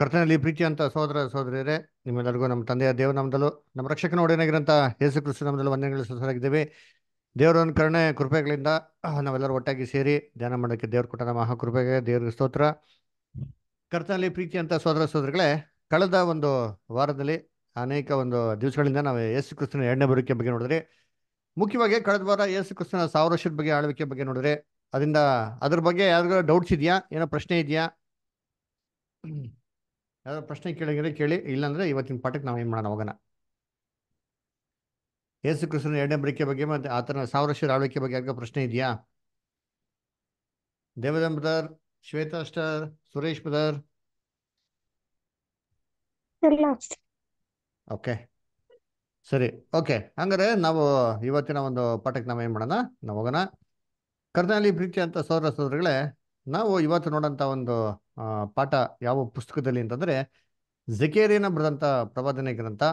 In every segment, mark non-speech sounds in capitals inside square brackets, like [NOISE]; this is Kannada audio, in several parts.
ಕರ್ತನಲ್ಲಿ ಪ್ರೀತಿ ಅಂತ ಸಹೋದರ ಸಹೋದರಿಯರೇ ನಿಮ್ಮೆಲ್ಲರಿಗೂ ನಮ್ಮ ತಂದೆಯ ನಮ್ಮದಲ್ಲೂ ನಮ್ಮ ರಕ್ಷಕನ ಒಡೆಯನಾಗಿರಂಥ ಯೇಸು ಕೃಷ್ಣ ನಮ್ಮದಲ್ಲೂ ವಂದನೆಗಳು ಸದಸ್ಯರಾಗಿದ್ದೇವೆ ದೇವರ ಒಂದು ಕರುಣೆ ಕೃಪೆಗಳಿಂದ ನಾವೆಲ್ಲರೂ ಒಟ್ಟಾಗಿ ಸೇರಿ ಧ್ಯಾನ ಮಾಡೋಕ್ಕೆ ದೇವ್ರ ಕೊಟ್ಟ ನಮ್ಮ ಮಹಾಕೃಪೆಗೆ ದೇವರಿಗೆ ಸ್ತೋತ್ರ ಕರ್ತನಲ್ಲಿ ಪ್ರೀತಿ ಅಂತ ಸಹೋದರ ಸಹೋದರಿಗಳೇ ಕಳೆದ ಒಂದು ವಾರದಲ್ಲಿ ಅನೇಕ ಒಂದು ದಿವಸಗಳಿಂದ ನಾವು ಯೇಸು ಕೃಷ್ಣನ ಎರಡನೇ ಬರುವಿಕೆ ಬಗ್ಗೆ ನೋಡಿದ್ರೆ ಮುಖ್ಯವಾಗಿ ಕಳೆದ ವಾರ ಯೇಸು ಕೃಷ್ಣನ ಸಾವಿರ ವರ್ಷದ ಬಗ್ಗೆ ಆಳ್ವಿಕೆ ಬಗ್ಗೆ ನೋಡಿದ್ರೆ ಅದರಿಂದ ಅದ್ರ ಬಗ್ಗೆ ಯಾರಿಗೂ ಡೌಟ್ಸ್ ಇದೆಯಾ ಏನೋ ಪ್ರಶ್ನೆ ಇದೆಯಾ ಯಾವ್ದಾದ್ರು ಪ್ರಶ್ನೆ ಕೇಳಿದ್ರೆ ಕೇಳಿ ಇಲ್ಲಾಂದ್ರೆ ಇವತ್ತಿನ ಪಾಠಕ್ಕೆ ನಾವು ಏನು ಮಾಡೋಣ ಹೋಗೋಣ ಯೇಸು ಕೃಷ್ಣನ ಎರಡನೇ ಬರಿಕೆ ಬಗ್ಗೆ ಮತ್ತೆ ಆತನ ಸಾವಿರ ಆಳ್ವಿಕೆ ಬಗ್ಗೆ ಯಾರಿಗೋ ಪ್ರಶ್ನೆ ಇದೆಯಾ ದೇವದಂಬ್ರದರ್ Shweta sister Suresh brother okay ಸರಿ ಓಕೆ ಹಂಗಾರೆ ನಾವು ಇವತ್ತಿನ ಒಂದು ಪಾಠಕ್ಕೆ ನಾವು ಏನು ಮಾಡೋಣ ನಾವು ಹೋಗೋಣ ಕರ್ನಾಲಿ ಪ್ರೀತಿ ಅಂತ ಸೌರ ಸೋದರಿಗಳೇ ನಾವು ಇವತ್ತು ನೋಡೋಂಥ ಒಂದು ಪಾಠ ಯಾವ ಪುಸ್ತಕದಲ್ಲಿ ಅಂತಂದ್ರೆ ಝಕೇರಿಯನ್ನ ಬರೆದಂತ ಪ್ರವಾದನೆ ಗ್ರಂಥ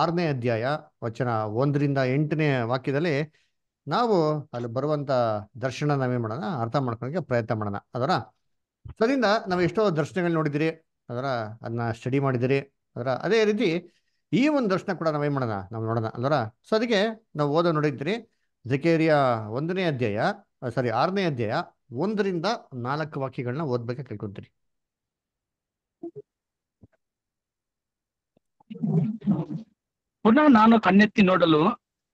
ಆರನೇ ಅಧ್ಯಾಯ ವಚನ ಒಂದರಿಂದ ಎಂಟನೇ ವಾಕ್ಯದಲ್ಲಿ ನಾವು ಅಲ್ಲಿ ಬರುವಂತ ದರ್ಶನ ನಾವೇ ಮಾಡೋಣ ಅರ್ಥ ಮಾಡ್ಕೊಳಕ್ಕೆ ಪ್ರಯತ್ನ ಮಾಡೋಣ ಅದರ ಅದರಿಂದ ನಾವು ಎಷ್ಟೋ ದರ್ಶನಗಳು ನೋಡಿದಿರಿ ಅದರ ಅದನ್ನ ಸ್ಟಡಿ ಮಾಡಿದಿರಿ ಅದರ ಅದೇ ರೀತಿ ಈ ಒಂದು ದರ್ಶನ ಕೂಡ ನಾವೇನು ಮಾಡೋಣ ನಾವು ನೋಡೋಣ ಅಂದ್ರ ಸೊ ಅದಕ್ಕೆ ನಾವು ಓದೋ ನೋಡಿದ್ರಿ ಜಕೇರಿಯ ಒಂದನೇ ಅಧ್ಯಾಯ ಸಾರಿ ಆರನೇ ಅಧ್ಯಾಯ ಒಂದರಿಂದ ನಾಲ್ಕು ವಾಕ್ಯಗಳನ್ನ ಓದ್ಬೇಕು ಕೇಳ್ಕೊಂತೀರಿ ಪುನಃ ನಾನು ಕಣ್ಣೆತ್ತಿ ನೋಡಲು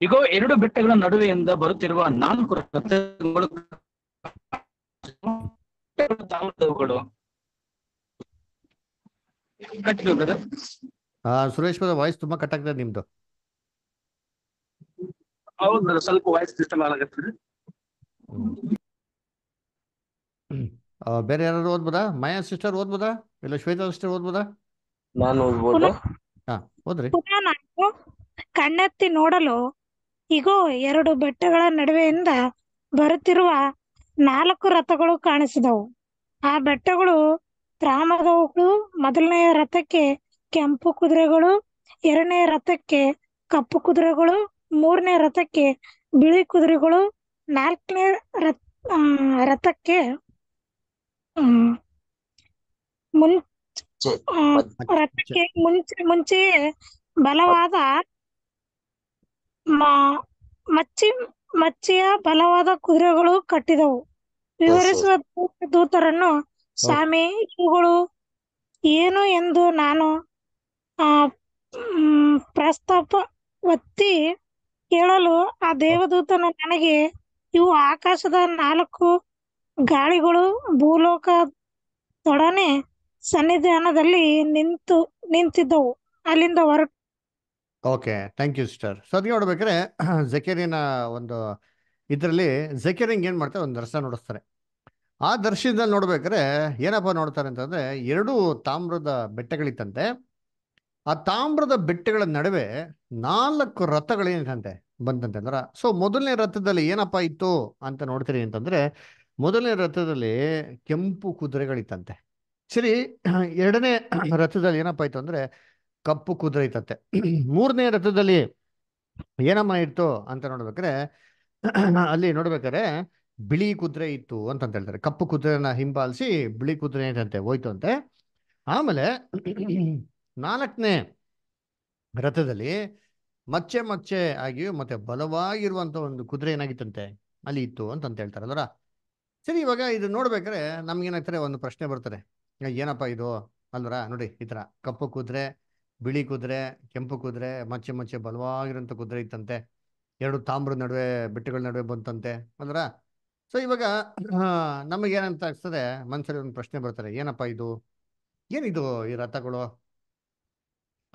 ಈಗ ಎರಡು ಬೆಟ್ಟಗಳ ನಡುವೆಯಿಂದ ಬರುತ್ತಿರುವ ನಾಲ್ಕು ರಥಗಳು ಸುರೇಶ್ ವಾಯ್ಸ್ ತುಂಬಾ ಕಟ್ ಆಗ್ತದೆ ನಿಮ್ದು ಹೌದು ಸ್ವಲ್ಪ ವಾಯ್ಸ್ ಸಿಸ್ಟಮ್ ಆಗತ್ತೆ [CLEARS THROAT] ಬೇರೆ ಯಾರು ಓದ್ಬೋದಾ ಮಾಯಾ ಸಿಸ್ಟರ್ ಓದ್ಬೋದಾ ಇಲ್ಲ ಶ್ವೇತಾ ಸಿಸ್ಟರ್ ಓದ್ಬೋದಾ ನಾನು ಓದ್ಬೋದು ಹಾ ಓದ್ರಿ ಕಣ್ಣೆತ್ತಿ ನೋಡಲು ಇಗೋ ಎರಡು ಬೆಟ್ಟಗಳ ನಡುವೆಯಿಂದ ಬರುತ್ತಿರುವ ನಾಲ್ಕು ರಥಗಳು ಕಾಣಿಸಿದವು ಆ ಬೆಟ್ಟಗಳು ತ್ರಾಮದವುಗಳು ಮೊದಲನೆಯ ರಥಕ್ಕೆ ಕೆಂಪು ಕುದುರೆಗಳು ಎರಡನೇ ರಥಕ್ಕೆ ಕಪ್ಪು ಕುದುರೆಗಳು ಮೂರನೇ ರಥಕ್ಕೆ ಬಿಳಿ ಕುದುರೆಗಳು ನಾಲ್ಕನೇ ರಥಕ್ಕೆ ರಥಕ್ಕೆ ಮುಂಚೆ ಮುಂಚೆ ಬಲವಾದ ಮಚ್ಚಿ ಮಚ್ಚಿಯ ಬಲವಾದ ಕುದುರೆಗಳು ಕಟ್ಟಿದವು ವಿವರಿಸುವ ದೂತರನ್ನು ಸ್ವಾಮಿ ಇವುಗಳು ಏನು ಎಂದು ನಾನು ಆ ಪ್ರಸ್ತಾಪ ಒತ್ತಿ ಹೇಳಲು ಆ ದೇವದೂತನು ನನಗೆ ಇವು ಆಕಾಶದ ನಾಲ್ಕು ಗಾಳಿಗಳು ತೊಡನೆ ಸನ್ನಿಧಾನದಲ್ಲಿ ನಿಂತು ನಿಂತಿದ್ದವು ಅಲ್ಲಿಂದ ಹೊರ okay thank you sister so ಅದಕ್ಕೆ ನೋಡ್ಬೇಕಾದ್ರೆ [CLEARS THROAT] ಜಕೇರಿನ ಒಂದು ಇದರಲ್ಲಿ ಜಕೇರಿಂಗ್ ಏನು ಮಾಡ್ತಾರೆ ಒಂದು ದರ್ಶನ ನೋಡಿಸ್ತಾರೆ ಆ ದರ್ಶನದಲ್ಲಿ ನೋಡ್ಬೇಕ್ರೆ ಏನಪ್ಪ ನೋಡ್ತಾರೆ ಅಂತಂದರೆ ಎರಡು ತಾಮ್ರದ ಬೆಟ್ಟಗಳಿತ್ತಂತೆ ಆ ತಾಮ್ರದ ಬೆಟ್ಟಗಳ ನಡುವೆ ನಾಲ್ಕು ರಥಗಳೇನಿತ್ತಂತೆ ಬಂತಂತೆ ಅಂದ್ರೆ ಸೊ ಮೊದಲನೇ ರಥದಲ್ಲಿ ಏನಪ್ಪ ಇತ್ತು ಅಂತ ನೋಡ್ತೀರಿ ಅಂತಂದರೆ ಮೊದಲನೇ ರಥದಲ್ಲಿ ಕೆಂಪು ಕುದುರೆಗಳಿತ್ತಂತೆ ಸರಿ ಎರಡನೇ ರಥದಲ್ಲಿ ಏನಪ್ಪಾ ಆಯ್ತು ಅಂದ್ರೆ ಕಪ್ಪು ಕುದುರೆ ಇತ್ತಂತೆ ಮೂರನೇ ರಥದಲ್ಲಿ ಏನಮ್ಮ ಇತ್ತು ಅಂತ ನೋಡ್ಬೇಕಾರೆ ಅಲ್ಲಿ ನೋಡ್ಬೇಕಾರೆ ಬಿಳಿ ಕುದುರೆ ಇತ್ತು ಅಂತ ಹೇಳ್ತಾರೆ ಕಪ್ಪು ಕುದುರೆನ ಹಿಂಬಾಲಿಸಿ ಬಿಳಿ ಕುದುರೆ ಇತ್ತಂತೆ ಹೋಯ್ತು ಅಂತೆ ಆಮೇಲೆ ನಾಲ್ಕನೇ ರಥದಲ್ಲಿ ಮಚ್ಚೆ ಮಚ್ಚೆ ಆಗಿಯೂ ಮತ್ತೆ ಬಲವಾಗಿರುವಂತ ಒಂದು ಕುದುರೆ ಏನಾಗಿತ್ತಂತೆ ಅಲ್ಲಿ ಇತ್ತು ಅಂತ ಹೇಳ್ತಾರೆ ಅದರ ಸರಿ ಇವಾಗ ಇದು ನೋಡ್ಬೇಕ್ರೆ ನಮ್ಗೇನಾಗ್ತಾರೆ ಒಂದು ಪ್ರಶ್ನೆ ಬರ್ತಾರೆ ಏನಪ್ಪಾ ಇದು ಅಲ್ವರ ನೋಡಿ ಈ ತರ ಕಪ್ಪು ಕುದುರೆ ಬಿಳಿ ಕುದುರೆ ಕೆಂಪು ಕುದುರೆ ಮಚ್ಚೆ ಮಚ್ಚೆ ಬಲವಾಗಿರುವಂತ ಕುದುರೆ ಇತ್ತಂತೆ ಎರಡು ತಾಮ್ರದ ನಡುವೆ ಬೆಟ್ಟಗಳ ನಡುವೆ ಬಂತಂತೆ ಅಲ್ವರ ಸೊ ಇವಾಗ ನಮಗೇನಂತ ಅನ್ಸ್ತದೆ ಮನ್ಸಲ್ಲಿ ಒಂದು ಪ್ರಶ್ನೆ ಬರ್ತಾರೆ ಏನಪ್ಪಾ ಇದು ಏನಿದು ಈ ರಥಗಳು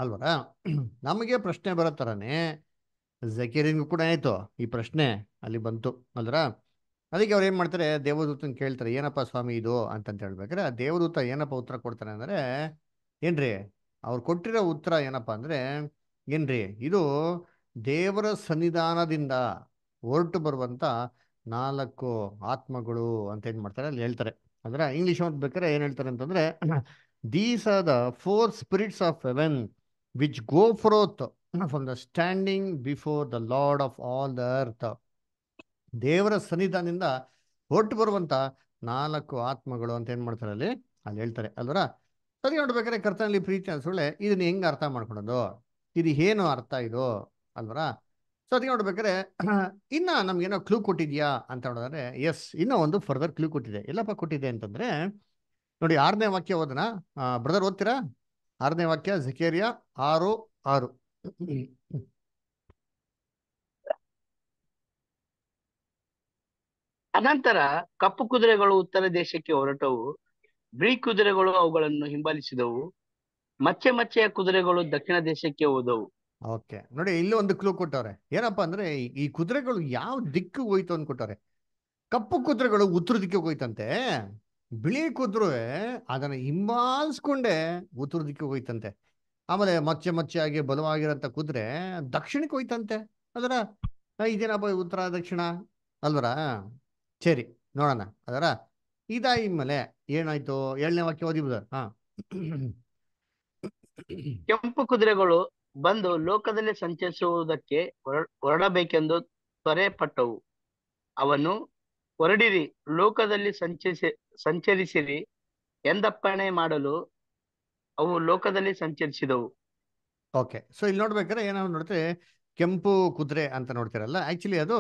ಅಲ್ವರ ನಮಗೆ ಪ್ರಶ್ನೆ ಬರೋ ಥರನೇ ಜಕೀರಿಗೂ ಕೂಡ ಆಯ್ತು ಈ ಪ್ರಶ್ನೆ ಅಲ್ಲಿ ಬಂತು ಅಲ್ವರಾ ಅದಕ್ಕೆ ಅವ್ರು ಏನು ಮಾಡ್ತಾರೆ ದೇವದೂತನ ಕೇಳ್ತಾರೆ ಏನಪ್ಪ ಸ್ವಾಮಿ ಇದು ಅಂತಂತ ಹೇಳ್ಬೇಕಾರೆ ಆ ದೇವದೂತ ಏನಪ್ಪ ಉತ್ತರ ಕೊಡ್ತಾರೆ ಅಂದರೆ ಏನ್ರಿ ಅವ್ರು ಕೊಟ್ಟಿರೋ ಉತ್ತರ ಏನಪ್ಪ ಅಂದರೆ ಏನ್ರಿ ಇದು ದೇವರ ಸನ್ನಿಧಾನದಿಂದ ಹೊರಟು ಬರುವಂಥ ನಾಲ್ಕು ಆತ್ಮಗಳು ಅಂತ ಏನು ಮಾಡ್ತಾರೆ ಅಲ್ಲಿ ಹೇಳ್ತಾರೆ ಅಂದರೆ ಇಂಗ್ಲೀಷ್ ಓದ್ಬೇಕಾದ್ರೆ ಏನು ಹೇಳ್ತಾರೆ ಅಂತಂದರೆ these are the four spirits of heaven which go forth from the standing before the Lord of all the earth ದೇವರ ಸನ್ನಿಧಾನದಿಂದ ಹೊರಟು ಬರುವಂತ ನಾಲ್ಕು ಆತ್ಮಗಳು ಅಂತ ಏನ್ ಮಾಡ್ತಾರೆ ಅಲ್ಲಿ ಅಲ್ಲಿ ಹೇಳ್ತಾರೆ ಅಲ್ವರ ಸರಿ ನೋಡ್ಬೇಕಾದ್ರೆ ಕರ್ತನಲ್ಲಿ ಪ್ರೀತಿ ಅನ್ಸೋಳೆ ಇದನ್ನ ಹೆಂಗ ಅರ್ಥ ಮಾಡ್ಕೊಳೋದು ಇದು ಏನು ಅರ್ಥ ಇದು ಅಲ್ವರ ಸೊ ಅದಕ್ಕೆ ನೋಡ್ಬೇಕಾದ್ರೆ [CLEARS THROAT] ಇನ್ನ ನಮ್ಗೇನೋ ಕ್ಲೂ ಕೊಟ್ಟಿದ್ಯಾ ಅಂತ ನೋಡಿದ್ರೆ ಎಸ್ ಇನ್ನೂ ಒಂದು ಫರ್ದರ್ ಕ್ಲೂ ಕೊಟ್ಟಿದೆ ಎಲ್ಲಪ್ಪ ಕೊಟ್ಟಿದೆ ಅಂತಂದ್ರೆ ನೋಡಿ ಆರನೇ ವಾಕ್ಯ ಓದನ ಬ್ರದರ್ ಓದ್ತೀರಾ ಆರನೇ ವಾಕ್ಯ ಝಕೇರಿಯಾ ಆರು ಆರು ಅನಂತರ ಕಪ್ಪು ಕುದುರೆಗಳು ಉತ್ತರ ದೇಶಕ್ಕೆ ಹೊರಟವು ಬಿಳಿ ಕುದುರೆಗಳು ಅವುಗಳನ್ನು ಹಿಂಬಾಲಿಸಿದವು ಮಚ್ಚೆ ಮಚ್ಚೆಯ ಕುದುರೆಗಳು ದಕ್ಷಿಣ ದೇಶಕ್ಕೆ ಹೋದವು ಓಕೆ ನೋಡಿ ಇಲ್ಲಿ ಒಂದು ಕ್ಲೂ ಕೊಟ್ಟವ್ರೆ ಏನಪ್ಪಾ ಅಂದ್ರೆ ಈ ಕುದುರೆಗಳು ಯಾವ ದಿಕ್ಕು ಹೋಯ್ತು ಅನ್ಕೊಟ್ಟವ್ರೆ ಕಪ್ಪು ಕುದುರೆಗಳು ಉತ್ತರ ದಿಕ್ಕಿಗೆ ಹೋಯ್ತಂತೆ ಬಿಳಿ ಕುದುರೆ ಅದನ್ನ ಹಿಂಬಾಲಿಸ್ಕೊಂಡೆ ಉತ್ತರ ದಿಕ್ಕಿಗೆ ಹೋಯ್ತಂತೆ ಆಮೇಲೆ ಮಚ್ಚೆ ಮಚ್ಚೆಯಾಗಿ ಬಲವಾಗಿರಂತ ಕುದುರೆ ದಕ್ಷಿಣಕ್ಕೆ ಹೋಯ್ತಂತೆ ಅದರ ಇದೇನಪ್ಪ ಉತ್ತರ ದಕ್ಷಿಣ ಅಲ್ವರಾ ಸರಿ ನೋಡೋಣ ಅದರ ಮೇಲೆ ಏನಾಯ್ತು ಏಳನೇ ವಾಕ್ಯ ಓದಿಬಿಡ ಕೆಂಪು ಕುದುರೆಗಳು ಬಂದು ಲೋಕದಲ್ಲಿ ಸಂಚರಿಸುವುದಕ್ಕೆ ಹೊರಡಬೇಕೆಂದು ತ್ವರೆ ಪಟ್ಟವು ಅವನು ಹೊರಡಿರಿ ಲೋಕದಲ್ಲಿ ಸಂಚರಿಸಿ ಸಂಚರಿಸಿರಿ ಎಂದಪ್ಪಣೆ ಮಾಡಲು ಅವು ಲೋಕದಲ್ಲಿ ಸಂಚರಿಸಿದವು ಓಕೆ ಸೊ ಇಲ್ಲಿ ನೋಡ್ಬೇಕಾದ್ರೆ ಏನಾದ್ರು ನೋಡಿದ್ರೆ ಕೆಂಪು ಕುದುರೆ ಅಂತ ನೋಡ್ತಿರಲ್ಲ ಆಕ್ಚುಲಿ ಅದು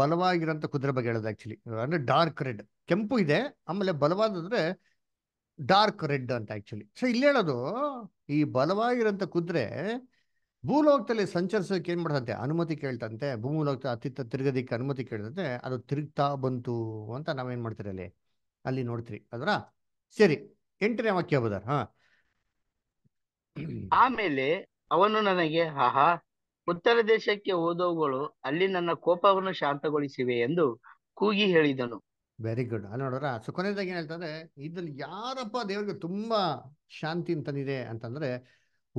ಬಲವಾಗಿರಂತ ಕುದುರೆ ಬಗ್ಗೆ ಹೇಳೋದು ಆಕ್ಚುಲಿ ಅಂದ್ರೆ ಡಾರ್ಕ್ ರೆಡ್ ಕೆಂಪು ಇದೆ ಆಮೇಲೆ ಬಲವಾದ್ರೆ ಡಾರ್ಕ್ ರೆಡ್ ಅಂತ ಆಕ್ಚುಲಿ ಸೊ ಇಲ್ಲಿ ಹೇಳೋದು ಈ ಬಲವಾಗಿರೋಂತ ಕುದುರೆ ಭೂಲೋಕದಲ್ಲಿ ಸಂಚರಿಸೋಕೆ ಏನ್ ಮಾಡ್ತಂತೆ ಅನುಮತಿ ಕೇಳ್ತಂತೆ ಭೂಮೂಲೋಕ ಅತ್ತಿತ್ತ ತಿರುಗದಿಕ್ಕೆ ಅನುಮತಿ ಕೇಳ್ತಂತೆ ಅದು ತಿರುಗ್ತಾ ಬಂತು ಅಂತ ನಾವೇನ್ ಮಾಡ್ತೀರಿ ಅಲ್ಲಿ ಅಲ್ಲಿ ನೋಡ್ತೀರಿ ಅದರ ಸರಿ ಎಂಟನೇ ವಾಕ್ಯ ಬದರ್ ಹಾ ಆಮೇಲೆ ಅವನು ನನಗೆ ಹಾ ಉತ್ತರ ದೇಶಕ್ಕೆ ಹೋದವುಗಳು ಅಲ್ಲಿ ನನ್ನ ಕೋಪವನ್ನು ಶಾಂತಗೊಳಿಸಿವೆ ಎಂದು ಕೂಗಿ ಹೇಳಿದನು ವೆರಿ ಗುಡ್ ಅಲ್ಲಿ ಸೊ ಸುಖನೇದಾಗ ಏನ್ ಹೇಳ್ತಾರೆ ಇದ್ರಲ್ಲಿ ಯಾರಪ್ಪ ದೇವರಿಗೆ ತುಂಬಾ ಶಾಂತಿ ತಂದಿದೆ ಅಂತಂದ್ರೆ